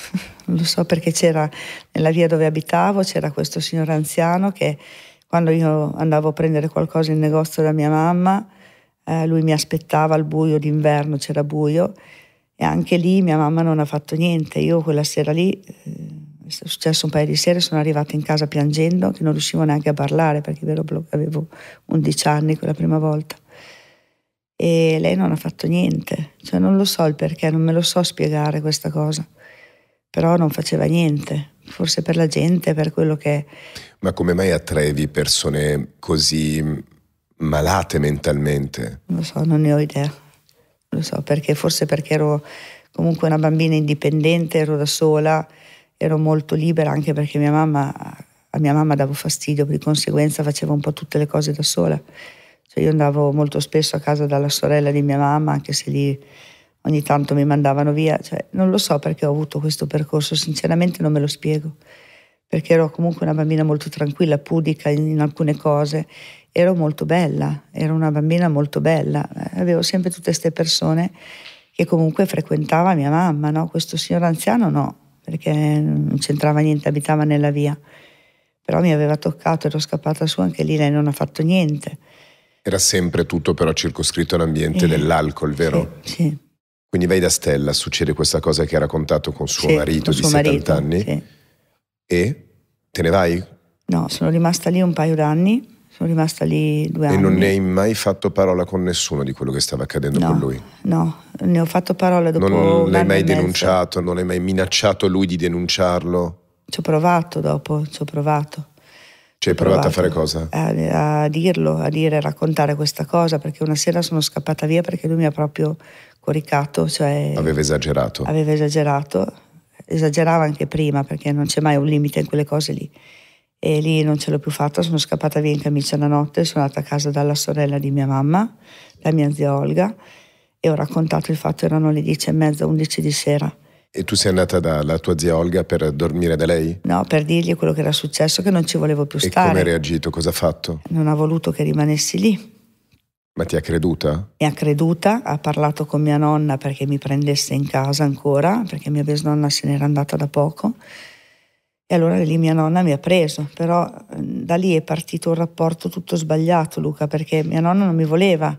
B: lo so perché c'era nella via dove abitavo, c'era questo signore anziano che quando io andavo a prendere qualcosa in negozio da mia mamma, eh, lui mi aspettava al buio d'inverno, c'era buio, e anche lì mia mamma non ha fatto niente. Io quella sera lì, eh, è successo un paio di sere, sono arrivata in casa piangendo, che non riuscivo neanche a parlare perché avevo 11 anni quella prima volta. E lei non ha fatto niente. Cioè non lo so il perché, non me lo so spiegare questa cosa. Però non faceva niente, forse per la gente, per quello che...
A: Ma come mai attraevi persone così malate mentalmente?
B: Non lo so, non ne ho idea lo so perché, forse perché ero comunque una bambina indipendente, ero da sola, ero molto libera anche perché mia mamma, a mia mamma davo fastidio, di conseguenza facevo un po' tutte le cose da sola. Cioè io andavo molto spesso a casa dalla sorella di mia mamma, anche se lì ogni tanto mi mandavano via, cioè, non lo so perché ho avuto questo percorso, sinceramente non me lo spiego perché ero comunque una bambina molto tranquilla, pudica in, alcune cose, ero molto bella, ero una bambina molto bella, eh, avevo sempre tutte queste persone che comunque frequentava mia mamma, no? questo signore anziano no, perché non c'entrava niente, abitava nella via, però mi aveva toccato, ero scappata su, anche lì lei non ha fatto niente.
A: Era sempre tutto però circoscritto all'ambiente eh, dell'alcol, vero? Sì, sì. Quindi vai da Stella, succede questa cosa che ha raccontato con suo sì, marito con di suo 70 anni. Sì. E? Te ne vai? No,
B: sono rimasta lì un paio d'anni, sono rimasta lì due anni. E non ne
A: hai mai fatto parola con nessuno di quello che stava accadendo no, con lui?
B: No, ne ho fatto parola dopo Non l'hai mai
A: denunciato, non hai mai minacciato lui di denunciarlo?
B: Ci ho provato dopo, ci ho provato.
A: Ci hai provato, provato, a fare cosa?
B: A, a, dirlo, a dire, a raccontare questa cosa, perché una sera sono scappata via perché lui mi ha proprio coricato. Cioè, aveva
A: esagerato.
B: Aveva esagerato esagerava anche prima perché non c'è mai un limite in quelle cose lì. E lì non ce l'ho più fatta, sono scappata via in camicia la notte, sono andata a casa dalla sorella di mia mamma, la mia zia Olga, e ho raccontato il fatto, erano le 10 e mezza, 11 di sera. E
A: tu sei andata dalla tua zia Olga per dormire da lei?
B: No, per dirgli quello che era successo, che non ci volevo più stare. E come ha
A: reagito? Cosa ha fatto?
B: Non ha voluto che rimanessi lì
A: ma ti ha creduta?
B: Mi ha creduta, ha parlato con mia nonna perché mi prendesse in casa ancora, perché mia bisnonna se n'era andata da poco. E allora lì mia nonna mi ha preso, però ehm, da lì è partito un rapporto tutto sbagliato, Luca, perché mia nonna non mi voleva.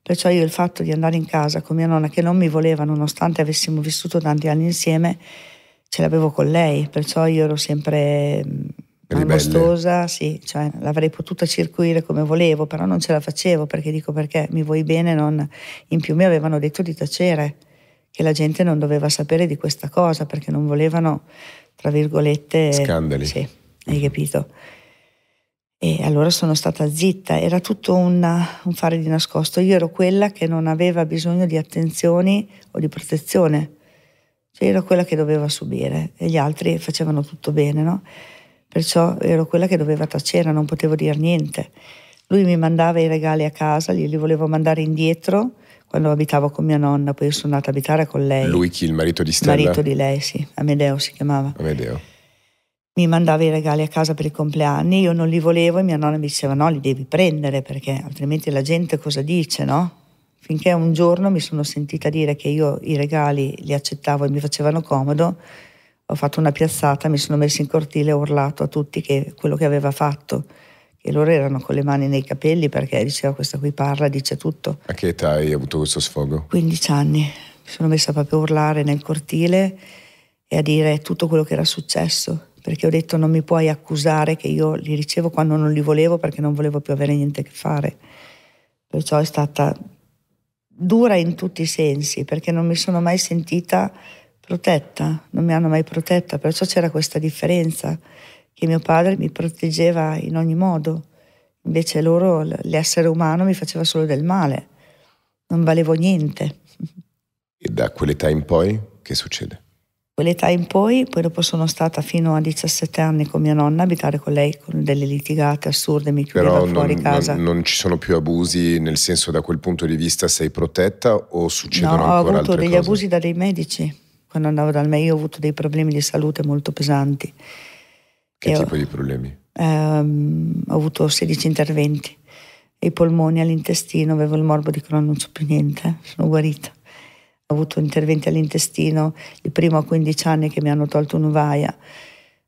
B: Perciò io il fatto di andare in casa con mia nonna che non mi voleva, nonostante avessimo vissuto tanti anni insieme, ce l'avevo con lei, perciò io ero sempre ehm, era costosa, sì, cioè, l'avrei potuta circuire come volevo, però non ce la facevo perché dico perché mi vuoi bene, non... in più mi avevano detto di tacere, che la gente non doveva sapere di questa cosa perché non volevano, tra virgolette... Scandali. Sì, hai mhm. capito. E allora sono stata zitta, era tutto una, un fare di nascosto. Io ero quella che non aveva bisogno di attenzioni o di protezione, cioè ero quella che doveva subire e gli altri facevano tutto bene, no? Perciò ero quella che doveva tacere, non potevo dire niente. Lui mi mandava i regali a casa, glieli volevo mandare indietro quando abitavo con mia nonna, poi sono andata a abitare con lei. Lui
A: chi? Il marito di Stella? Il marito di
B: lei, sì, Amedeo si chiamava. Amedeo. Mi mandava i regali a casa per i compleanni, io non li volevo e mia nonna mi diceva no, li devi prendere perché altrimenti la gente cosa dice, no? Finché un giorno mi sono sentita dire che io i regali li accettavo e mi facevano comodo ho fatto una piazzata, mi sono messa in cortile e ho urlato a tutti che quello che aveva fatto. E loro erano con le mani nei capelli perché diceva questa qui parla, dice tutto.
A: A che età hai avuto questo sfogo?
B: 15 anni. Mi sono messa proprio a urlare nel cortile e a dire tutto quello che era successo. Perché ho detto non mi puoi accusare che io li ricevo quando non li volevo perché non volevo più avere niente a che fare. Perciò è stata dura in tutti i sensi perché non mi sono mai sentita protetta, non mi hanno mai protetta, perciò c'era questa differenza che mio padre mi proteggeva in ogni modo, invece loro, l'essere umano, mi faceva solo del male, non valevo niente.
A: E da quell'età in poi che succede?
B: Quell'età in poi, poi dopo sono stata fino a 17 anni con mia nonna, abitare con lei con delle litigate assurde, mi chiudeva fuori non, casa. Non,
A: non ci sono più abusi, nel senso da quel punto di vista sei protetta o succedono no, ancora altre cose? ho avuto degli cose?
B: abusi da dei medici quando andavo dal me io ho avuto dei problemi di salute molto pesanti. Che e tipo
A: ho, di problemi?
B: Ehm, ho avuto 16 interventi, i polmoni all'intestino, avevo il morbo di Crohn, non so più niente, eh, sono guarita. Ho avuto interventi all'intestino, il primo a 15 anni che mi hanno tolto un'uvaia,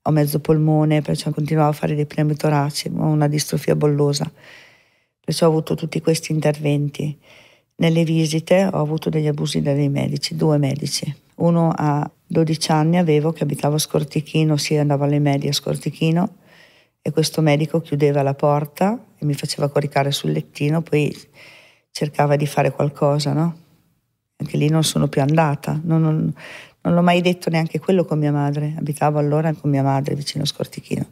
B: ho mezzo polmone, perciò continuavo a fare dei pneumotoraci, ho una distrofia bollosa. Perciò ho avuto tutti questi interventi. Nelle visite ho avuto degli abusi dei medici, due medici, uno a 12 anni avevo che abitavo a Scortichino, sì, andavo alle medie a Scortichino e questo medico chiudeva la porta e mi faceva coricare sul lettino, poi cercava di fare qualcosa, no? Anche lì non sono più andata, non, non, non l'ho mai detto neanche quello con mia madre, abitavo allora con mia madre vicino a Scortichino.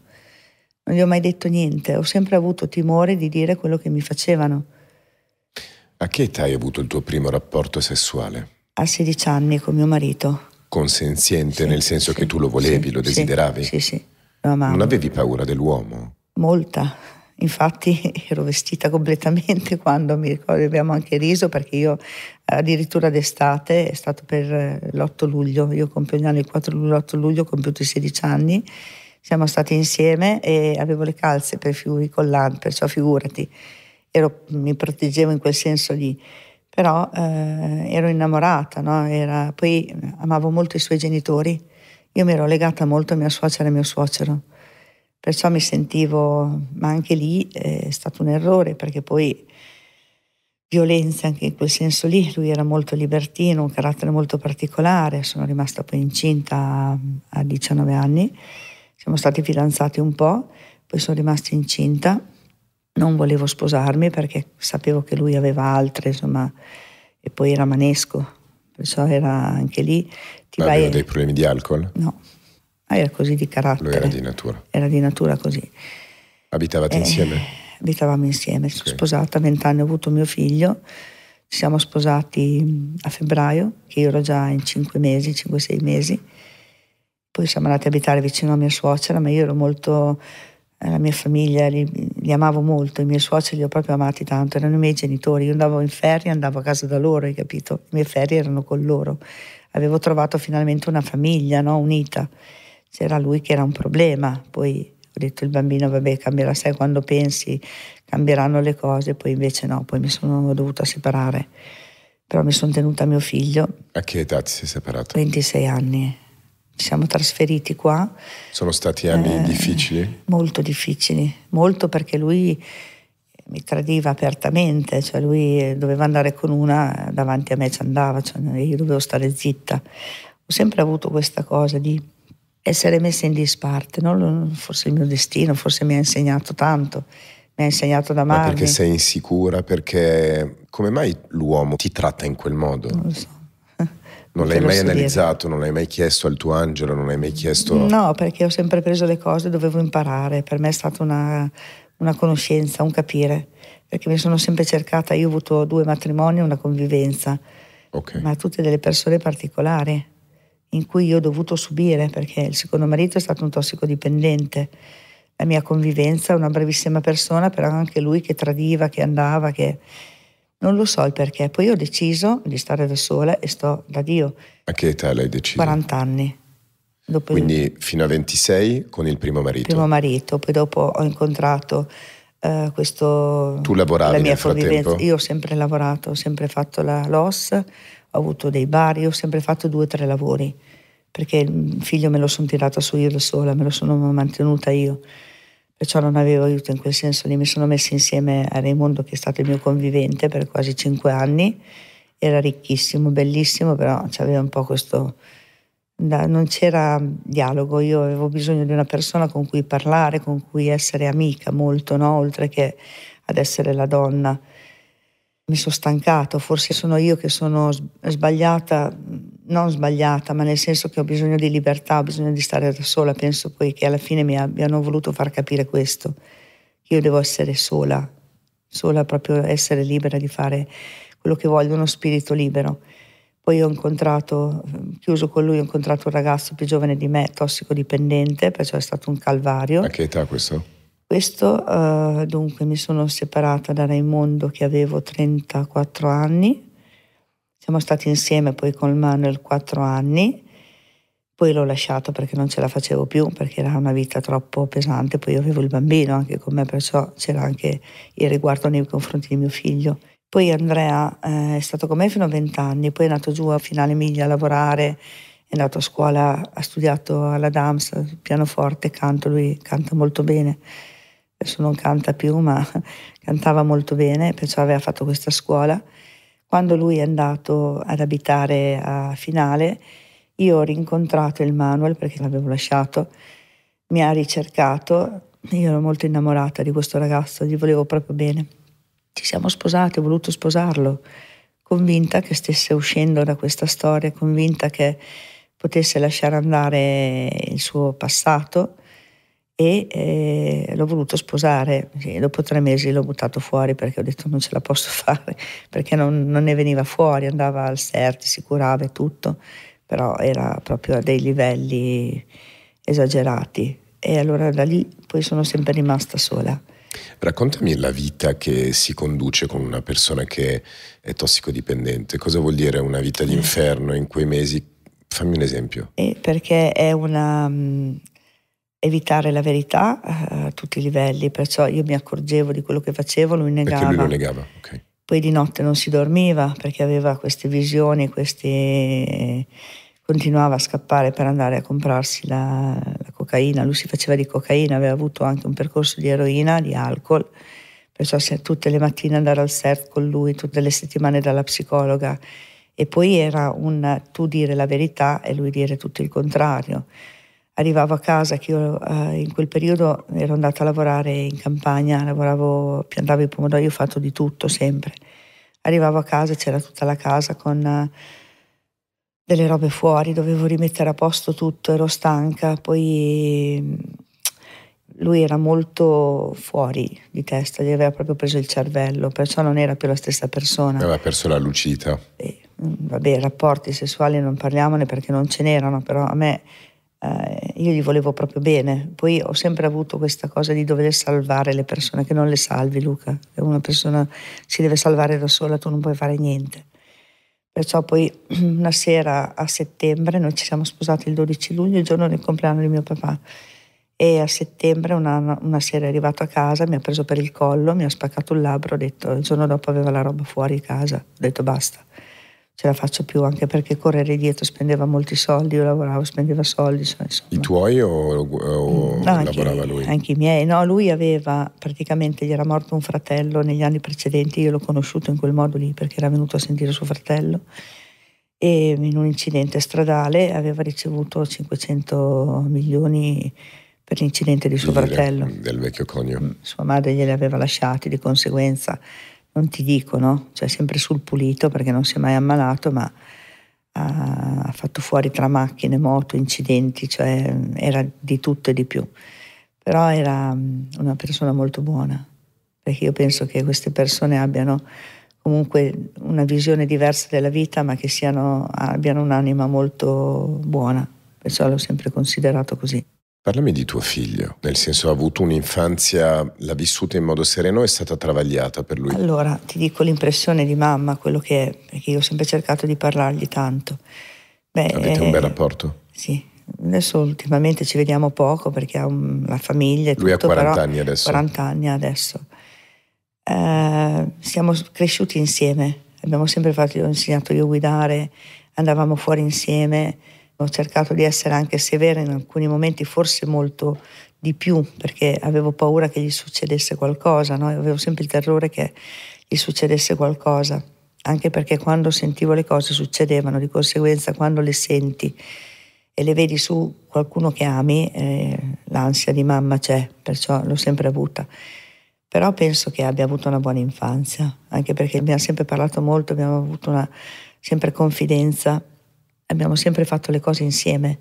B: Non gli ho mai detto niente, ho sempre avuto timore di dire quello che mi facevano.
A: A che età hai avuto il tuo primo rapporto sessuale?
B: a 16 anni con mio marito.
A: Consenziente sì, nel senso sì, che tu lo volevi, sì, lo desideravi? Sì, sì. Non avevi paura dell'uomo?
B: Molta. Infatti ero vestita completamente quando mi ricordo abbiamo anche riso perché io eh, addirittura d'estate, è stato per eh, l'8 luglio, io compio ogni anno il 4 luglio, l'8 luglio, ho compiuto i 16 anni, siamo stati insieme e avevo le calze per i collanti, perciò cioè, figurati, ero, mi proteggevo in quel senso lì. Di però eh, ero innamorata, no? Era, poi amavo molto i suoi genitori, io mi ero legata molto a mia suocera e mio suocero, perciò mi sentivo, ma anche lì eh, è stato un errore perché poi violenza anche in quel senso lì, lui era molto libertino, un carattere molto particolare, sono rimasta poi incinta a 19 anni, siamo stati fidanzati un po', poi sono rimasta incinta non volevo sposarmi perché sapevo che lui aveva altre, insomma, e poi era manesco, perciò era anche lì. Ti Ma aveva e... dei problemi di alcol? No, ah, era così di carattere. Lui era di natura. Era di natura così.
A: Abitavate eh, insieme?
B: Abitavamo insieme, okay. sono sposata, a vent'anni ho avuto mio figlio, ci siamo sposati mm, a febbraio, che io ero già in cinque mesi, cinque, sei mesi, poi siamo andati a abitare vicino a mia suocera, ma io ero molto la mia famiglia, li, li, amavo molto, i miei suoceri li ho proprio amati tanto, erano i miei genitori, io andavo in ferie, andavo a casa da loro, hai capito? I miei ferie erano con loro, avevo trovato finalmente una famiglia no? unita, c'era lui che era un problema, poi ho detto il bambino vabbè cambierà, sai quando pensi cambieranno le cose, poi invece no, poi mi sono dovuta separare, però mi sono tenuta mio figlio. A che età ti sei separato? 26 anni ci siamo trasferiti qua. Sono
A: stati anni eh,
B: difficili? Molto difficili, molto perché lui mi tradiva apertamente, cioè lui eh, doveva andare con una, davanti a me ci andava, cioè eh, io dovevo stare zitta. Ho sempre avuto questa cosa di essere messa in disparte, no? forse il mio destino, forse mi ha insegnato tanto, mi ha insegnato da male. Ma perché sei
A: insicura, perché come mai l'uomo ti tratta in quel modo? Non lo so
B: non l'hai mai analizzato,
A: dire. non l'hai mai chiesto al tuo angelo, non l'hai mai chiesto... No,
B: perché ho sempre preso le cose, dovevo imparare, per me è stata una, una conoscenza, un capire, perché mi sono sempre cercata, io ho avuto due matrimoni e una convivenza, okay. ma tutte delle persone particolari in cui io ho dovuto subire, perché il secondo marito è stato un tossicodipendente, la mia convivenza, una bravissima persona, però anche lui che tradiva, che andava, che non lo so il perché. Poi ho deciso di stare da sola e sto da Dio. A che età
A: l'hai deciso? 40
B: anni. Dopo Quindi il...
A: fino a 26 con il primo marito.
B: Primo marito, poi dopo ho incontrato eh, questo... Tu lavoravi la mia nel frattempo? Io ho sempre lavorato, ho sempre fatto la loss, ho avuto dei bar, ho sempre fatto due o tre lavori, perché il figlio me lo sono tirata su io da sola, me lo sono mantenuta io perciò non avevo aiuto in quel senso lì. Mi sono messa insieme a Raimondo, che è stato il mio convivente per quasi cinque anni. Era ricchissimo, bellissimo, però c'aveva un po' questo. Non c'era dialogo, io avevo bisogno di una persona con cui parlare, con cui essere amica molto, no? oltre che ad essere la donna mi sono stancato, forse sono io che sono sbagliata, non sbagliata, ma nel senso che ho bisogno di libertà, ho bisogno di stare da sola, penso poi che alla fine mi abbiano voluto far capire questo, che io devo essere sola, sola proprio essere libera di fare quello che voglio, uno spirito libero. Poi ho incontrato, chiuso con lui, ho incontrato un ragazzo più giovane di me, tossicodipendente, perciò è stato un calvario. A che età questo? Questo, eh, dunque, mi sono separata da Raimondo che avevo 34 anni, siamo stati insieme poi con Manuel 4 anni, poi l'ho lasciato perché non ce la facevo più, perché era una vita troppo pesante, poi avevo il bambino anche con me, perciò c'era anche il riguardo nei confronti di mio figlio. Poi Andrea eh, è stato con me fino a 20 anni, poi è andato giù a Finale Miglia a lavorare, è andato a scuola, ha studiato alla DAMS, pianoforte, canto, lui canta molto bene adesso non canta più, ma cantava molto bene, perciò aveva fatto questa scuola. Quando lui è andato ad abitare a Finale, io ho rincontrato il Manuel perché l'avevo lasciato, mi ha ricercato, io ero molto innamorata di questo ragazzo, gli volevo proprio bene. Ci siamo sposati, ho voluto sposarlo, convinta che stesse uscendo da questa storia, convinta che potesse lasciare andare il suo passato e eh, l'ho voluto sposare. Sì, dopo tre mesi l'ho buttato fuori perché ho detto non ce la posso fare, perché non, non ne veniva fuori, andava al serti, si curava e tutto, però era proprio a dei livelli esagerati. E allora da lì poi sono sempre rimasta sola.
A: Raccontami la vita che si conduce con una persona che è tossicodipendente. Cosa vuol dire una vita d'inferno in quei mesi? Fammi un esempio.
B: Eh, perché è una, mm, evitare la verità eh, a tutti i livelli, perciò io mi accorgevo di quello che facevo, lui negava. Perché lui lo negava, ok. Poi di notte non si dormiva perché aveva queste visioni, queste... continuava a scappare per andare a comprarsi la, la cocaina, lui si faceva di cocaina, aveva avuto anche un percorso di eroina, di alcol, perciò se tutte le mattine andare al surf con lui, tutte le settimane dalla psicologa e poi era un tu dire la verità e lui dire tutto il contrario arrivavo a casa, che io eh, in quel periodo ero andata a lavorare in campagna, lavoravo, piantavo i pomodori, ho fatto di tutto sempre. Arrivavo a casa, c'era tutta la casa con eh, delle robe fuori, dovevo rimettere a posto tutto, ero stanca, poi mm, lui era molto fuori di testa, gli aveva proprio preso il cervello, perciò non era più la stessa persona. Aveva
A: perso la lucita. E,
B: mm, vabbè, rapporti sessuali non parliamone perché non ce n'erano, però a me eh, io gli volevo proprio bene. Poi ho sempre avuto questa cosa di dover salvare le persone, che non le salvi Luca, una persona si deve salvare da sola, tu non puoi fare niente. Perciò poi una sera a settembre, noi ci siamo sposati il 12 luglio, il giorno del compleanno di mio papà, e a settembre una, una sera è arrivato a casa, mi ha preso per il collo, mi ha spaccato il labbro, ho detto, il giorno dopo aveva la roba fuori casa, ho detto basta ce la faccio più anche perché correre dietro spendeva molti soldi, io lavoravo, spendeva soldi. Insomma. I tuoi o, o mm, no, lavorava lui? Anche i miei, no, lui aveva praticamente, gli era morto un fratello negli anni precedenti, io l'ho conosciuto in quel modo lì perché era venuto a sentire suo fratello e in un incidente stradale aveva ricevuto 500 milioni per l'incidente di suo Lire, fratello. Del vecchio conio. Sua madre glieli aveva lasciati, di conseguenza non ti dicono, Cioè sempre sul pulito perché non si è mai ammalato, ma ha, ah, ha fatto fuori tra macchine, moto, incidenti, cioè mm, era di tutto e di più. Però era mm, una persona molto buona, perché io penso che queste persone abbiano comunque una visione diversa della vita, ma che siano, abbiano un'anima molto buona. Perciò l'ho sempre considerato così. Parlami di tuo figlio,
A: nel senso ha avuto un'infanzia, l'ha vissuta in modo sereno o è stata travagliata per lui?
B: Allora, ti dico l'impressione di mamma, quello che è, perché io ho sempre cercato di parlargli tanto. Beh, Avete un eh, bel
A: rapporto?
B: Sì, adesso ultimamente ci vediamo poco perché ha un, la famiglia e tutto. Lui ha 40 anni adesso? 40 anni adesso. Eh, siamo cresciuti insieme, abbiamo sempre fatto, ho insegnato io a guidare, andavamo fuori insieme ho cercato di essere anche severa in alcuni momenti, forse molto di più, perché avevo paura che gli succedesse qualcosa, no? avevo sempre il terrore che gli succedesse qualcosa, anche perché quando sentivo le cose succedevano, di conseguenza quando le senti e le vedi su qualcuno che ami, eh, l'ansia di mamma c'è, perciò l'ho sempre avuta. Però penso che abbia avuto una buona infanzia, anche perché abbiamo sempre parlato molto, abbiamo avuto una sempre confidenza abbiamo sempre fatto le cose insieme,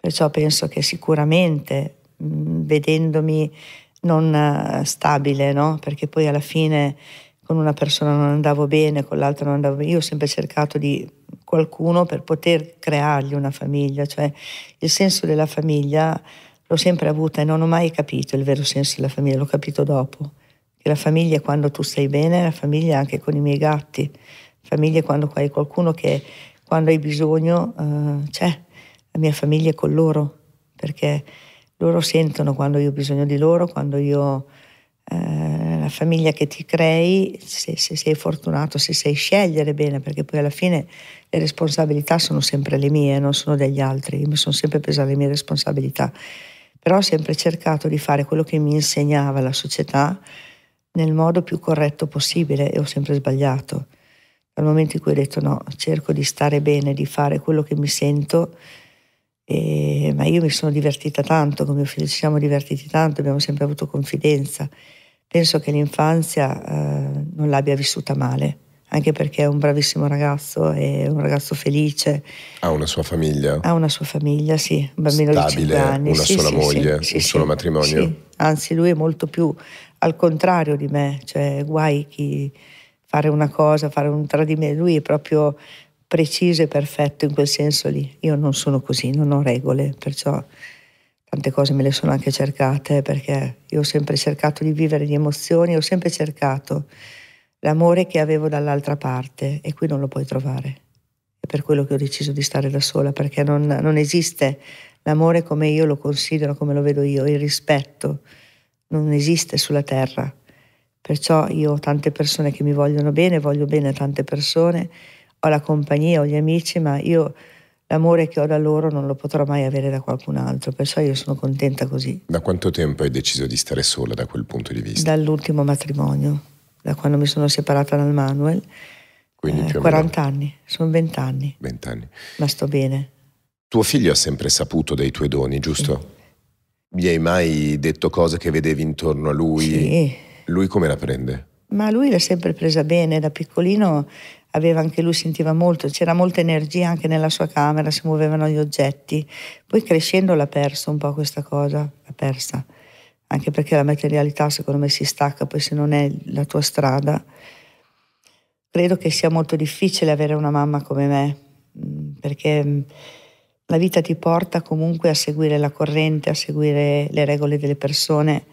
B: perciò penso che sicuramente vedendomi non eh, stabile, no? perché poi alla fine con una persona non andavo bene, con l'altra non andavo bene, io ho sempre cercato di qualcuno per poter creargli una famiglia, cioè il senso della famiglia l'ho sempre avuta e non ho mai capito il vero senso della famiglia, l'ho capito dopo, che la famiglia è quando tu stai bene, la famiglia è anche con i miei gatti, la famiglia è quando hai qualcuno che quando hai bisogno eh, c'è, la mia famiglia è con loro, perché loro sentono quando io ho bisogno di loro, quando io... Eh, la famiglia che ti crei, se, se sei fortunato, se sai scegliere bene, perché poi alla fine le responsabilità sono sempre le mie, non sono degli altri, io mi sono sempre presa le mie responsabilità, però ho sempre cercato di fare quello che mi insegnava la società nel modo più corretto possibile e ho sempre sbagliato. Dal momento in cui ho detto no, cerco di stare bene, di fare quello che mi sento, e, ma io mi sono divertita tanto, con mio figlio ci siamo divertiti tanto, abbiamo sempre avuto confidenza. Penso che l'infanzia eh, non l'abbia vissuta male anche perché è un bravissimo ragazzo, è un ragazzo felice. Ha una sua famiglia? Ha una sua famiglia, sì, un bambino Stabile, di 5 anni. Una sì, sola sì, moglie, sì, un solo matrimonio? Anzi, lui è molto più al contrario di me, cioè guai chi fare una cosa, fare un tradimento, lui è proprio preciso e perfetto in quel senso lì. Io non sono così, non ho regole, perciò tante cose me le sono anche cercate perché io ho sempre cercato di vivere di emozioni, ho sempre cercato l'amore che avevo dall'altra parte e qui non lo puoi trovare. È per quello che ho deciso di stare da sola, perché non, non esiste l'amore come io lo considero, come lo vedo io, il rispetto non esiste sulla terra. Perciò io ho tante persone che mi vogliono bene, voglio bene a tante persone, ho la compagnia, ho gli amici, ma io l'amore che ho da loro non lo potrò mai avere da qualcun altro, perciò io sono contenta così.
A: Da quanto tempo hai deciso di stare sola da quel punto di
B: vista? Dall'ultimo matrimonio, da quando mi sono separata dal Manuel. Quindi eh, 40 anni, sono 20 anni. 20 anni. Ma sto bene.
A: Tuo figlio ha sempre saputo dei tuoi doni, giusto? Sì. Gli hai mai detto cose che vedevi intorno a lui? Sì lui come la prende?
B: Ma lui l'ha sempre presa bene, da piccolino aveva anche lui, sentiva molto, c'era molta energia anche nella sua camera, si muovevano gli oggetti. Poi crescendo l'ha perso un po' questa cosa, l'ha persa, anche perché la materialità secondo me si stacca, poi se non è la tua strada. Credo che sia molto difficile avere una mamma come me, mm, perché mm, la vita ti porta comunque a seguire la corrente, a seguire le regole delle persone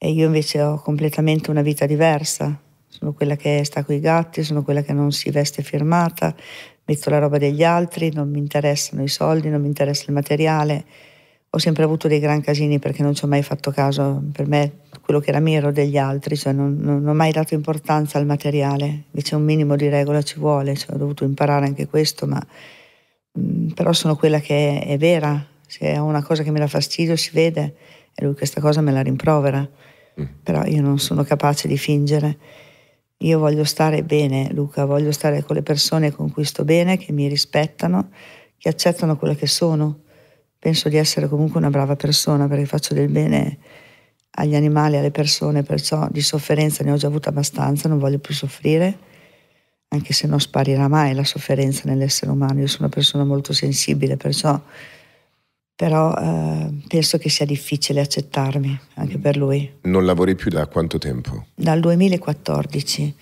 B: e io invece ho completamente una vita diversa. Sono quella che sta coi gatti, sono quella che non si veste firmata, metto la roba degli altri, non mi interessano i soldi, non mi interessa il materiale. Ho sempre avuto dei gran casini perché non ci ho mai fatto caso, per me quello che era mio era degli altri, cioè non, non, non, ho mai dato importanza al materiale, invece un minimo di regola ci vuole, cioè ho dovuto imparare anche questo, ma mh, però sono quella che è, è vera, se è una cosa che mi dà fastidio si vede, e lui questa cosa me la rimprovera, mm. però io non sono capace di fingere. Io voglio stare bene, Luca, voglio stare con le persone con cui sto bene, che mi rispettano, che accettano quello che sono. Penso di essere comunque una brava persona perché faccio del bene agli animali, alle persone, perciò di sofferenza ne ho già avuta abbastanza, non voglio più soffrire, anche se non sparirà mai la sofferenza nell'essere umano. Io sono una persona molto sensibile, perciò però eh, penso che sia difficile accettarmi anche per lui.
A: Non lavori più da quanto tempo?
B: Dal 2014.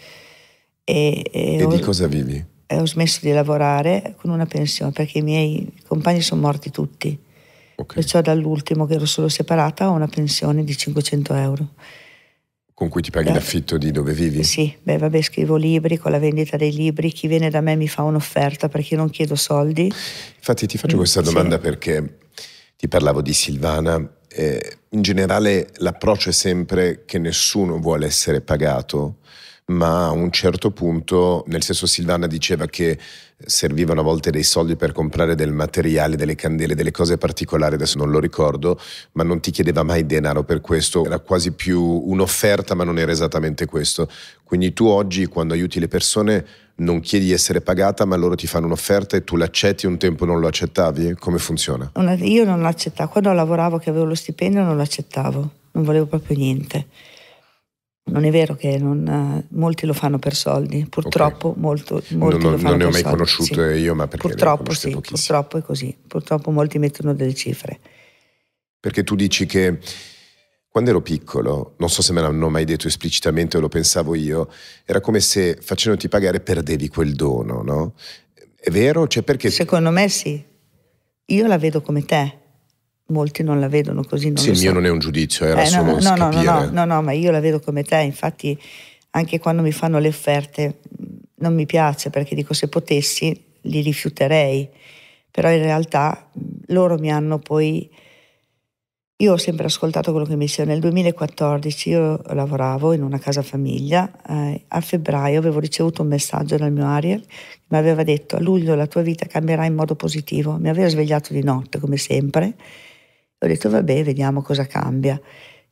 B: E, e, e ho, di
A: cosa vivi?
B: Eh, ho smesso di lavorare con una pensione perché i miei compagni sono morti tutti. Okay. Perciò dall'ultimo che ero solo separata ho una pensione di 500 euro.
A: Con cui ti paghi eh. l'affitto di dove vivi? Sì,
B: beh vabbè scrivo libri, con la vendita dei libri, chi viene da me mi fa un'offerta perché io non chiedo soldi.
A: Infatti ti faccio mm, questa domanda sì. perché ti parlavo di Silvana. Eh, in generale l'approccio è sempre che nessuno vuole essere pagato, ma a un certo punto, nel senso Silvana diceva che servivano a volte dei soldi per comprare del materiale, delle candele, delle cose particolari, adesso non lo ricordo, ma non ti chiedeva mai denaro per questo, era quasi più un'offerta, ma non era esattamente questo. Quindi tu oggi quando aiuti le persone non chiedi di essere pagata, ma loro ti fanno un'offerta e tu l'accetti, un tempo non lo accettavi? Come funziona?
B: Io non l'accettavo, quando lavoravo che avevo lo stipendio non l'accettavo, non volevo proprio niente. Non è vero che non, eh, molti lo fanno per soldi, purtroppo okay. molto, molti non, lo fanno per soldi. non ne ho mai soldi. conosciute sì. io, ma perché purtroppo sì, pochissime. purtroppo è così, purtroppo molti mettono delle cifre.
A: Perché tu dici che quando ero piccolo, non so se me l'hanno mai detto esplicitamente o lo pensavo io, era come se facendoti pagare perdevi quel
B: dono, no? È vero? Cioè perché... Secondo me sì. Io la vedo come te. Molti non la vedono così. Non sì, il mio so. non è un giudizio, era eh, solo no, no, un no, no, no, no, no, ma io la vedo come te. Infatti, anche quando mi fanno le offerte, mm, non mi piace perché dico se potessi li rifiuterei. Però in realtà mm, loro mi hanno poi io ho sempre ascoltato quello che mi diceva. Nel 2014 io lavoravo in una casa famiglia, eh, a febbraio avevo ricevuto un messaggio dal mio Ariel che mi aveva detto a luglio la tua vita cambierà in modo positivo. Mi aveva svegliato di notte come sempre. Ho detto vabbè, vediamo cosa cambia.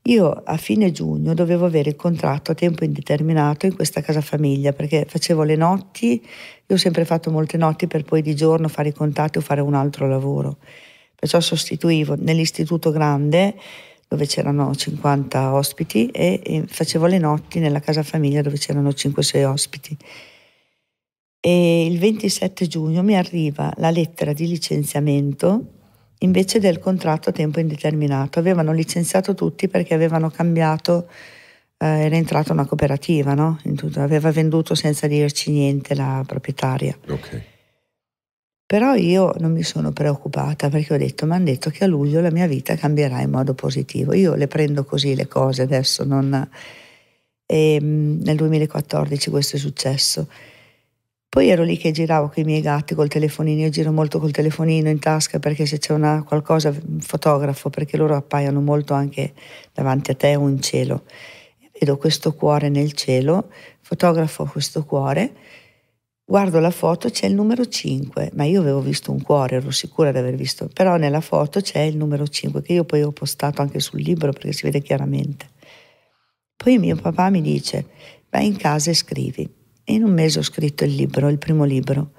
B: Io a fine giugno dovevo avere il contratto a tempo indeterminato in questa casa famiglia perché facevo le notti, io ho sempre fatto molte notti per poi di giorno fare i contatti o fare un altro lavoro perciò sostituivo nell'istituto grande dove c'erano 50 ospiti e, e facevo le notti nella casa famiglia dove c'erano 5-6 ospiti. E il 27 giugno mi arriva la lettera di licenziamento invece del contratto a tempo indeterminato. Avevano licenziato tutti perché avevano cambiato, eh, era entrata una cooperativa, no? tutto, aveva venduto senza dirci niente la proprietaria. Okay. Però io non mi sono preoccupata perché ho detto, mi hanno detto che a luglio la mia vita cambierà in modo positivo. Io le prendo così le cose adesso, non... E ehm, nel 2014 questo è successo. Poi ero lì che giravo con i miei gatti col telefonino, io giro molto col telefonino in tasca perché se c'è una, qualcosa fotografo perché loro appaiono molto anche davanti a te o in cielo. Vedo questo cuore nel cielo, fotografo questo cuore Guardo la foto, c'è il numero 5, ma io avevo visto un cuore, ero sicura di aver visto, però nella foto c'è il numero 5 che io poi ho postato anche sul libro perché si vede chiaramente. Poi mio papà mi dice, vai in casa e scrivi. E in un mese ho scritto il libro, il primo libro,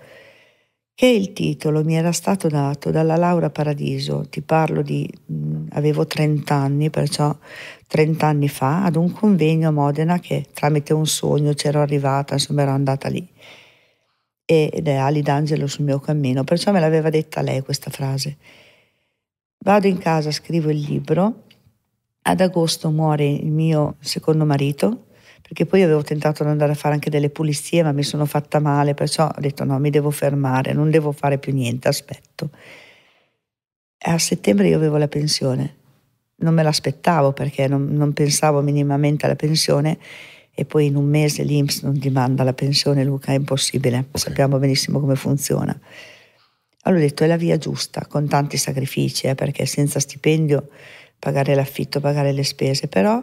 B: che il titolo mi era stato dato dalla Laura Paradiso, ti parlo di, avevo 30 anni, perciò 30 anni fa, ad un convegno a Modena che tramite un sogno c'ero arrivata, insomma ero andata lì ed è ali d'angelo sul mio cammino, perciò me l'aveva detta lei questa frase. Vado in casa, scrivo il libro, ad agosto muore il mio secondo marito, perché poi avevo tentato di andare a fare anche delle pulizie, ma mi sono fatta male, perciò ho detto no, mi devo fermare, non devo fare più niente, aspetto. A settembre io avevo la pensione, non me l'aspettavo perché non, non pensavo minimamente alla pensione e poi in un mese l'Inps non ti manda la pensione, Luca, è impossibile, sappiamo benissimo come funziona. Allora ho detto è la via giusta, con tanti sacrifici, eh, perché senza stipendio pagare l'affitto, pagare le spese, però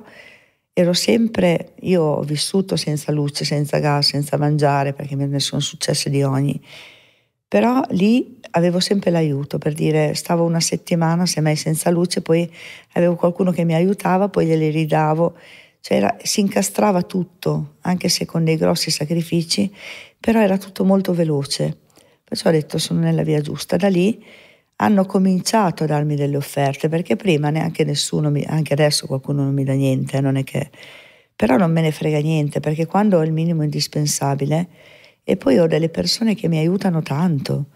B: ero sempre, io ho vissuto senza luce, senza gas, senza mangiare, perché me ne sono successe di ogni, però lì avevo sempre l'aiuto, per dire stavo una settimana semmai senza luce, poi avevo qualcuno che mi aiutava, poi gliele ridavo cioè era, si incastrava tutto, anche se con dei grossi sacrifici, però era tutto molto veloce. Perciò ho detto sono nella via giusta. Da lì hanno cominciato a darmi delle offerte, perché prima neanche nessuno, mi, anche adesso qualcuno non mi dà niente, eh, non è che... Però non me ne frega niente, perché quando ho il minimo indispensabile e poi ho delle persone che mi aiutano tanto,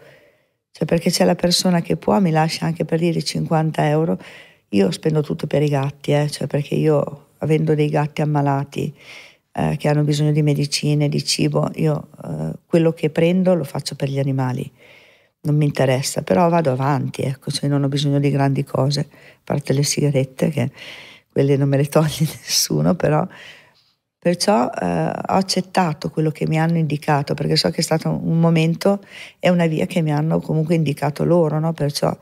B: cioè perché c'è la persona che può, mi lascia anche per dire 50 euro, io spendo tutto per i gatti, eh, cioè perché io avendo dei gatti ammalati eh, che hanno bisogno di medicine, di cibo, io eh, quello che prendo lo faccio per gli animali, non mi interessa, però vado avanti, ecco, cioè non ho bisogno di grandi cose, a parte le sigarette, che quelle non me le toglie nessuno, però Perciò eh, ho accettato quello che mi hanno indicato, perché so che è stato un momento e una via che mi hanno comunque indicato loro, no? perciò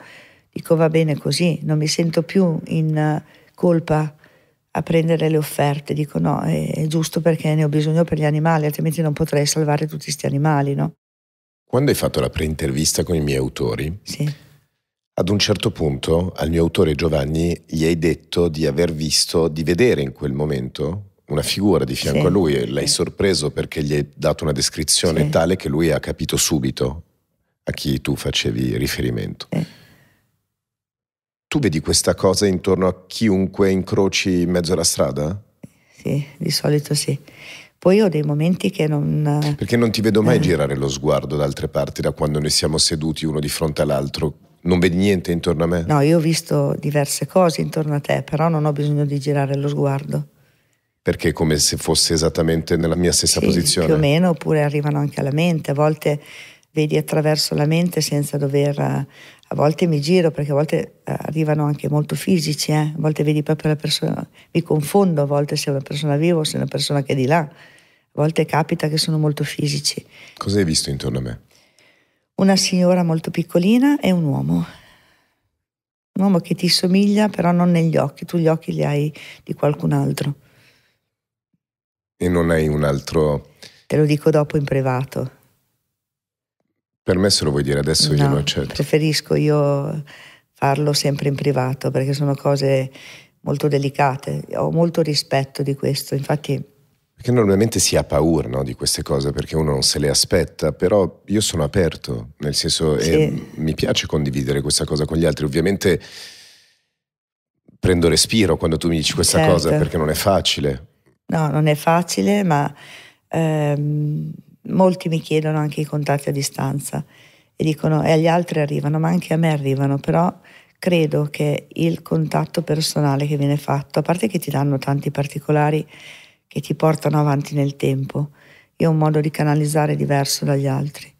B: dico va bene così, non mi sento più in eh, colpa a prendere le offerte, dico no, è, è giusto perché ne ho bisogno per gli animali, altrimenti non potrei salvare tutti questi animali, no?
A: Quando hai fatto la pre-intervista con i miei autori, sì. ad un certo punto al mio autore Giovanni gli hai detto di aver visto, di vedere in quel momento una figura di fianco sì. a lui e l'hai sorpreso perché gli hai dato una descrizione sì. tale che lui ha capito subito a chi tu facevi riferimento. Sì. Eh. Tu vedi questa cosa intorno a chiunque incroci in mezzo alla strada?
B: Sì, di solito sì. Poi ho dei momenti che non...
A: Perché non ti vedo mai eh. girare lo sguardo da altre parti da quando noi siamo seduti uno di fronte all'altro. Non vedi niente intorno a me?
B: No, io ho visto diverse cose intorno a te, però non ho bisogno di girare lo sguardo.
A: Perché è come se fosse esattamente nella mia stessa sì, posizione? Più o
B: meno, oppure arrivano anche alla mente. A volte vedi attraverso la mente senza dover a volte mi giro perché a volte eh, arrivano anche molto fisici, eh? a volte vedi proprio la persona, mi confondo a volte se è una persona viva o se è una persona che è di là, a volte capita che sono molto fisici. Cosa hai visto intorno a me? Una signora molto piccolina e un uomo, un uomo che ti somiglia però non negli occhi, tu gli occhi li hai di qualcun altro.
A: E non hai un altro...
B: Te lo dico dopo in privato.
A: Per me se lo vuoi dire
B: adesso no, io lo accetto. Preferisco io farlo sempre in privato perché sono cose molto delicate, ho molto rispetto di questo, infatti...
A: Perché normalmente si ha paura no, di queste cose perché uno non se le aspetta, però io sono aperto, nel senso sì. mi piace condividere questa cosa con gli altri, ovviamente prendo respiro quando tu mi dici questa certo. cosa perché non è facile.
B: No, non è facile, ma ehm, molti mi chiedono anche i contatti a distanza e dicono e agli altri arrivano, ma anche a me arrivano, però credo che il contatto personale che viene fatto, a parte che ti danno tanti particolari che ti portano avanti nel tempo, io ho un modo di canalizzare diverso dagli altri,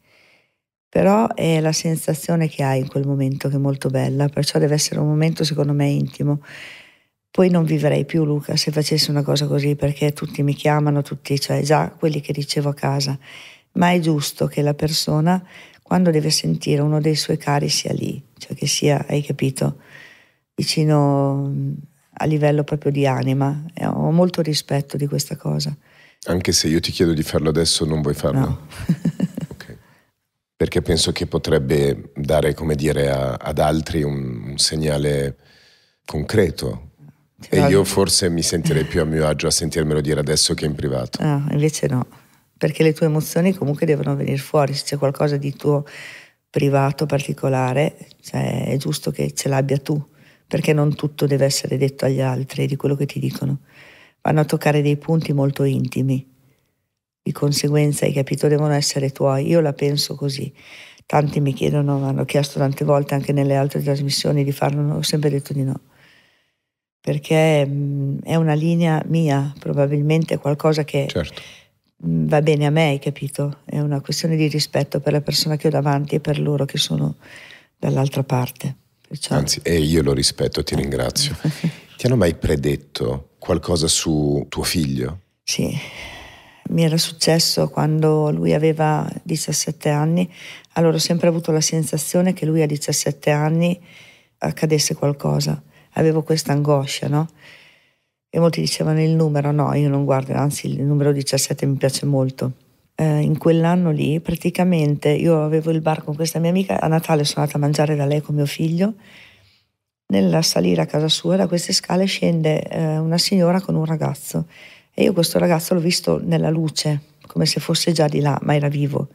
B: però è la sensazione che hai in quel momento che è molto bella, perciò deve essere un momento secondo me intimo poi non vivrei più Luca se facessi una cosa così perché tutti mi chiamano, tutti, cioè già quelli che ricevo a casa. Ma è giusto che la persona, quando deve sentire uno dei suoi cari, sia lì, cioè che sia, hai capito, vicino mm, a livello proprio di anima. E eh, ho molto rispetto di questa cosa.
A: Anche se io ti chiedo di farlo adesso, non vuoi farlo?
B: No.
A: okay. Perché penso che potrebbe dare, come dire, a, ad altri un, un segnale concreto e io forse mi sentirei più a mio agio a sentirmelo dire adesso che in privato.
B: No, ah, invece no, perché le tue emozioni comunque devono venire fuori, se c'è qualcosa di tuo privato, particolare, cioè è giusto che ce l'abbia tu, perché non tutto deve essere detto agli altri di quello che ti dicono. Vanno a toccare dei punti molto intimi, di conseguenza, hai capito, devono essere tuoi. Io la penso così. Tanti mi chiedono, mi hanno chiesto tante volte anche nelle altre trasmissioni di farlo, ho sempre detto di no perché mh, mm, è una linea mia, probabilmente qualcosa che certo. mh, mm, va bene a me, capito? È una questione di rispetto per la persona che ho davanti e per loro che sono dall'altra parte.
A: Perciò... Anzi, e io lo rispetto, ti ringrazio. ti hanno mai predetto qualcosa su tuo figlio? Sì,
B: mi era successo quando lui aveva 17 anni, allora ho sempre avuto la sensazione che lui a 17 anni accadesse qualcosa avevo questa angoscia, no? E molti dicevano il numero, no, io non guardo, anzi il numero 17 mi piace molto. Eh, in quell'anno lì praticamente io avevo il bar con questa mia amica, a Natale sono andata a mangiare da lei con mio figlio, nella salire a casa sua da queste scale scende eh, una signora con un ragazzo e io questo ragazzo l'ho visto nella luce, come se fosse già di là, ma era vivo.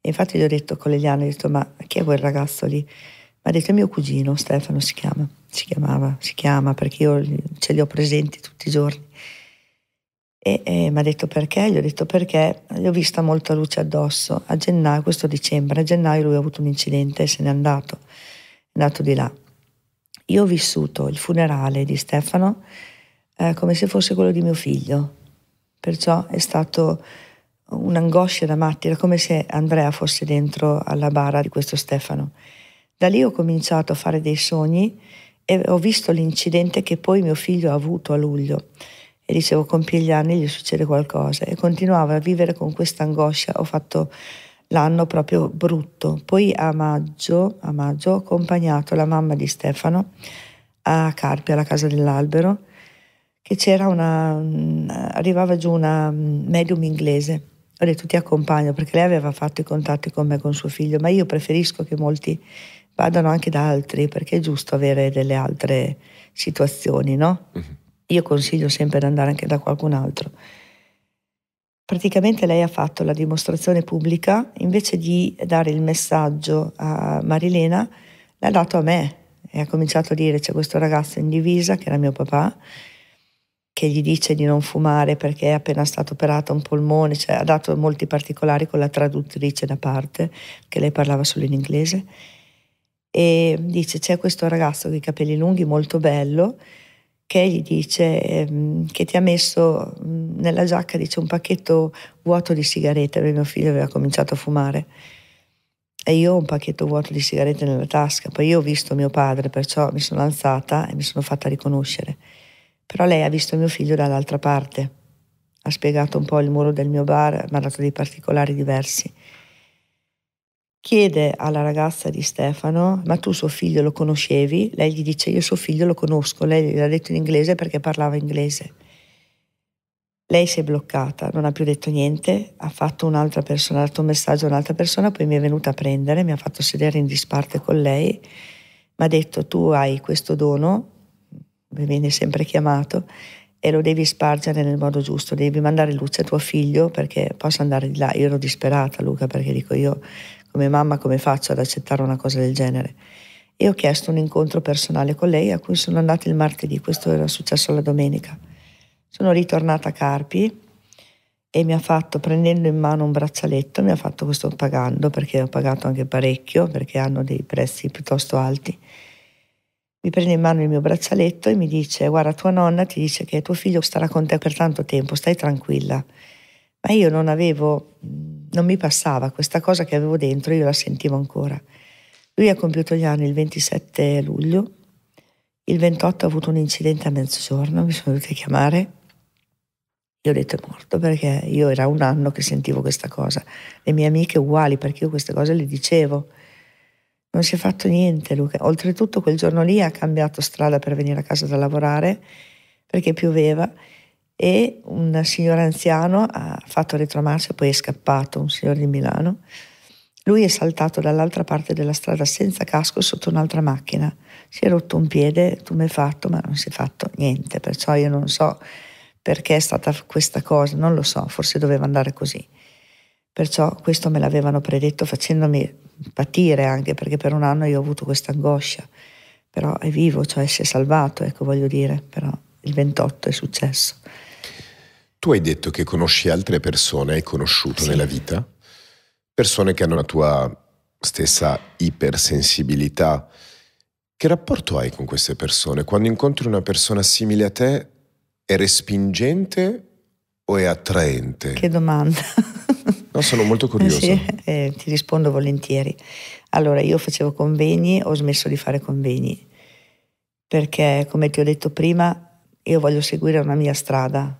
B: E infatti gli ho detto con Liliana, ho detto ma chi è quel ragazzo lì? mi ha detto è mio cugino, Stefano si chiama, si chiamava, si chiama perché io ce li ho presenti tutti i giorni. E, e mi ha detto perché? Gli ho detto perché gli ho vista molta luce addosso. A gennaio, questo dicembre, a gennaio lui ha avuto un incidente e se n'è andato, è andato di là. Io ho vissuto il funerale di Stefano eh, come se fosse quello di mio figlio, perciò è stato un'angoscia da matti, era come se Andrea fosse dentro alla bara di questo Stefano. Da lì ho cominciato a fare dei sogni e ho visto l'incidente che poi mio figlio ha avuto a luglio e dicevo compie gli anni gli succede qualcosa e continuavo a vivere con questa angoscia ho fatto l'anno proprio brutto poi a maggio, a maggio ho accompagnato la mamma di Stefano a Carpi alla casa dell'albero che c'era una mm, arrivava giù una mm, medium inglese ho detto ti accompagno perché lei aveva fatto i contatti con me con suo figlio ma io preferisco che molti vadano anche da altri, perché è giusto avere delle altre situazioni, no? Uh-huh. Io consiglio sempre di andare anche da qualcun altro. Praticamente lei ha fatto la dimostrazione pubblica, invece di dare il messaggio a Marilena, l'ha dato a me e ha cominciato a dire c'è questo ragazzo in divisa, che era mio papà, che gli dice di non fumare perché è appena stato operato un polmone, cioè ha dato molti particolari con la traduttrice da parte, che lei parlava solo in inglese e dice c'è questo ragazzo con i capelli lunghi molto bello che gli dice ehm, che ti ha messo nella giacca dice, un pacchetto vuoto di sigarette perché mio figlio aveva cominciato a fumare e io ho un pacchetto vuoto di sigarette nella tasca poi io ho visto mio padre perciò mi sono alzata e mi sono fatta riconoscere però lei ha visto mio figlio dall'altra parte ha spiegato un po' il muro del mio bar, mi ha dato dei particolari diversi chiede alla ragazza di Stefano, ma tu suo figlio lo conoscevi? Lei gli dice, io suo figlio lo conosco, lei gli ha detto in inglese perché parlava inglese. Lei si è bloccata, non ha più detto niente, ha fatto un'altra persona, ha dato un messaggio a un'altra persona, poi mi è venuta a prendere, mi ha fatto sedere in disparte con lei, mi ha detto tu hai questo dono, mi viene sempre chiamato, e lo devi spargere nel modo giusto, devi mandare luce a tuo figlio perché possa andare di là. Io ero disperata Luca perché dico io come mamma come faccio ad accettare una cosa del genere? E ho chiesto un incontro personale con lei a cui sono andata il martedì, questo era successo la domenica. Sono ritornata a Carpi e mi ha fatto, prendendo in mano un braccialetto, mi ha fatto questo pagando, perché ho pagato anche parecchio, perché hanno dei prezzi piuttosto alti. Mi prende in mano il mio braccialetto e mi dice, guarda, tua nonna ti dice che tuo figlio starà con te per tanto tempo, stai tranquilla. Ma io non avevo non mi passava, questa cosa che avevo dentro io la sentivo ancora. Lui ha compiuto gli anni il 27 luglio, il 28 ha avuto un incidente a mezzogiorno, mi sono dovuta chiamare, io ho detto è morto perché io era un anno che sentivo questa cosa, le mie amiche uguali perché io queste cose le dicevo. Non si è fatto niente, Luca. Oltretutto quel giorno lì ha cambiato strada per venire a casa da lavorare perché pioveva e un signore anziano ha fatto retromarcia, poi è scappato, un signore di Milano. Lui è saltato dall'altra parte della strada senza casco sotto un'altra macchina. Si è rotto un piede, tu mi hai fatto, ma non si è fatto niente, perciò io non so perché è stata questa cosa, non lo so, forse doveva andare così. Perciò questo me l'avevano predetto facendomi patire anche perché per un anno io ho avuto questa angoscia, però è vivo, cioè si è salvato, ecco voglio dire, però il 28 è successo.
A: Tu hai detto che conosci altre persone, hai conosciuto sì. nella vita, persone che hanno la tua stessa ipersensibilità. Che rapporto hai con queste persone? Quando incontri una persona simile a te, è respingente o è attraente?
B: Che domanda.
A: no, sono molto curiosa. Eh sì,
B: eh, ti rispondo volentieri. Allora, io facevo convegni, ho smesso di fare convegni, perché come ti ho detto prima, io voglio seguire una mia strada,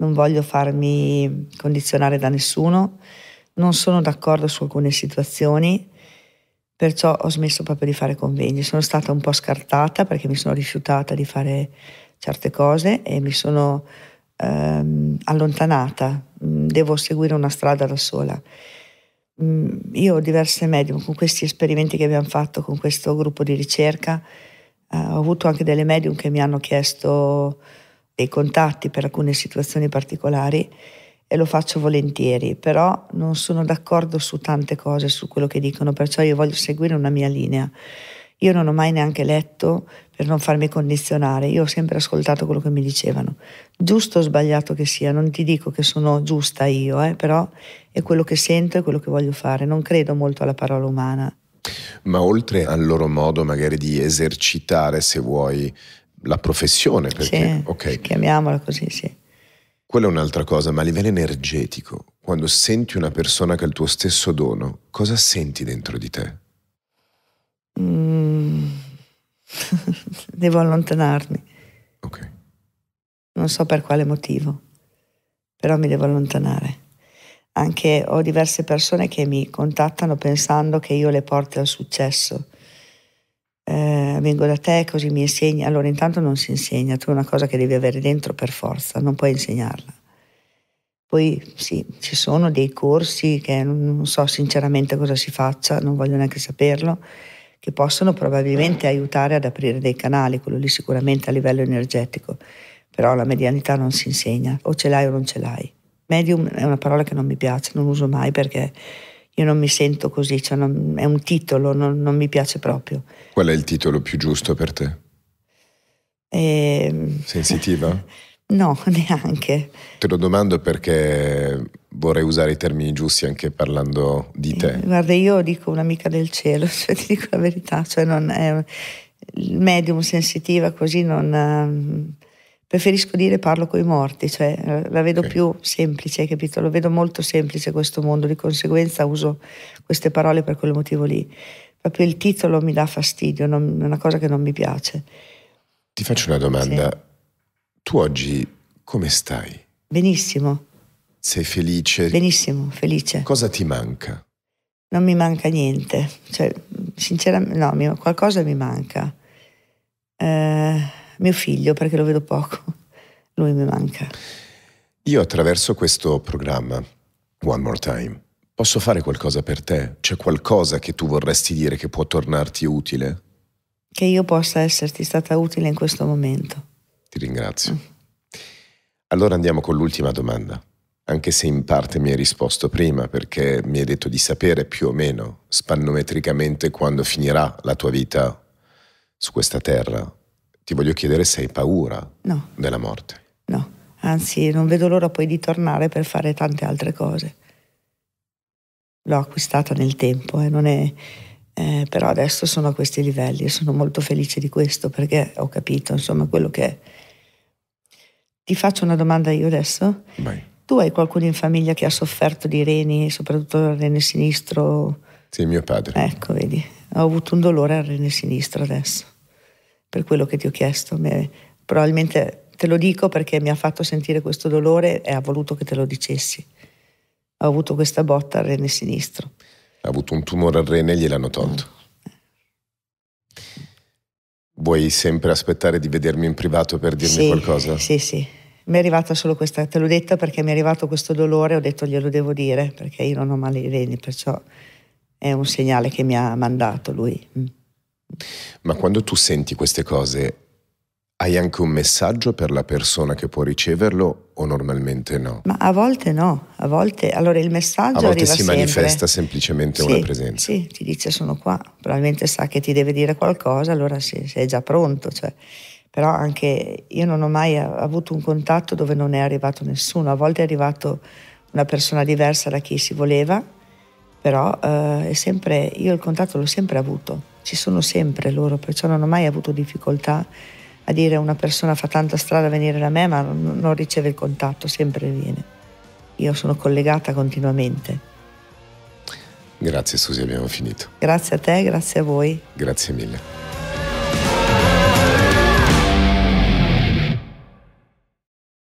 B: non voglio farmi condizionare da nessuno, non sono d'accordo su alcune situazioni, perciò ho smesso proprio di fare convegni. Sono stata un po' scartata perché mi sono rifiutata di fare certe cose e mi sono ehm, allontanata, mm, devo seguire una strada da sola. Mm, io ho diverse medium, con questi esperimenti che abbiamo fatto con questo gruppo di ricerca, eh, ho avuto anche delle medium che mi hanno chiesto dei contatti per alcune situazioni particolari e lo faccio volentieri, però non sono d'accordo su tante cose, su quello che dicono, perciò io voglio seguire una mia linea. Io non ho mai neanche letto per non farmi condizionare, io ho sempre ascoltato quello che mi dicevano, giusto o sbagliato che sia, non ti dico che sono giusta io, eh, però è quello che sento e quello che voglio fare, non credo molto alla parola umana.
A: Ma oltre al loro modo magari di esercitare, se vuoi, la professione. Perché, sì, okay.
B: chiamiamola così, sì.
A: Quella è un'altra cosa, ma a livello energetico, quando senti una persona che ha il tuo stesso dono, cosa senti dentro di te?
B: Mm. Devo allontanarmi. Ok. Non so per quale motivo, però mi devo allontanare. Anche ho diverse persone che mi contattano pensando che io le porti al successo eh, vengo da te così mi insegni. Allora intanto non si insegna, tu è una cosa che devi avere dentro per forza, non puoi insegnarla. Poi sì, ci sono dei corsi che non so sinceramente cosa si faccia, non voglio neanche saperlo, che possono probabilmente aiutare ad aprire dei canali, quello lì sicuramente a livello energetico, però la medianità non si insegna, o ce l'hai o non ce l'hai. Medium è una parola che non mi piace, non uso mai perché io non mi sento così, cioè non, è un titolo, non, non, mi piace proprio.
A: Qual è il titolo più giusto per te? E... Ehm. Sensitiva?
B: no, neanche.
A: Te lo domando perché vorrei usare i termini giusti anche parlando di te. Eh,
B: guarda, io dico un'amica del cielo, cioè ti dico la verità, cioè non è, il medium sensitiva così non ehm, preferisco dire parlo con i morti, cioè eh, la vedo okay. più semplice, capito? Lo vedo molto semplice questo mondo, di conseguenza uso queste parole per quel motivo lì. Proprio il titolo mi dà fastidio, non, è una cosa che non mi piace.
A: Ti faccio una domanda. Sì. Tu oggi come stai? Benissimo. Sei felice? Benissimo, felice. Cosa ti manca?
B: Non mi manca niente, cioè, sinceramente, no, qualcosa mi manca. Eh, mio figlio perché lo vedo poco, lui mi manca.
A: Io attraverso questo programma, One More Time, posso fare qualcosa per te? C'è qualcosa che tu vorresti dire che può tornarti utile?
B: Che io possa esserti stata utile in questo momento.
A: Ti ringrazio. Allora andiamo con l'ultima domanda, anche se in parte mi hai risposto prima perché mi hai detto di sapere più o meno spannometricamente quando finirà la tua vita su questa terra ti voglio chiedere se hai paura no. della morte.
B: No, anzi non vedo l'ora poi di tornare per fare tante altre cose. L'ho acquistata nel tempo, eh, è, eh, però adesso sono a questi livelli e sono molto felice di questo perché ho capito insomma quello che è. Ti faccio una domanda io adesso. Vai. Tu hai qualcuno in famiglia che ha sofferto di reni, soprattutto il rene sinistro?
A: Sì, mio padre. Ecco,
B: vedi, ho avuto un dolore al rene sinistro adesso per quello che ti ho chiesto. Me, probabilmente te lo dico perché mi ha fatto sentire questo dolore e ha voluto che te lo dicessi. Ho avuto questa botta al rene sinistro.
A: Ha avuto un tumore al rene e gliel'hanno tolto. Vuoi sempre aspettare di vedermi in privato per dirmi sì, qualcosa? Sì,
B: sì. Mi è arrivata solo questa, te l'ho detta perché mi è arrivato questo dolore, ho detto glielo devo dire perché io non ho male ai reni, perciò è un segnale che mi ha mandato lui. Mm.
A: Ma quando tu senti queste cose, hai anche un messaggio per la persona che può riceverlo o normalmente no?
B: Ma a volte no, a volte allora il messaggio a volte si sempre. manifesta
A: semplicemente sì, una presenza.
B: Sì, ti dice sono qua, probabilmente sa che ti deve dire qualcosa, allora sei, sei già pronto, cioè. però anche io non ho mai avuto un contatto dove non è arrivato nessuno, a volte è arrivato una persona diversa da chi si voleva, però eh, sempre, io il contatto l'ho sempre avuto ci sono sempre loro, perciò non ho mai avuto difficoltà a dire una persona fa tanta strada a venire da me ma non riceve il contatto, sempre viene. Io sono collegata continuamente.
A: Grazie Susi, abbiamo finito.
B: Grazie a te, grazie a voi.
A: Grazie mille.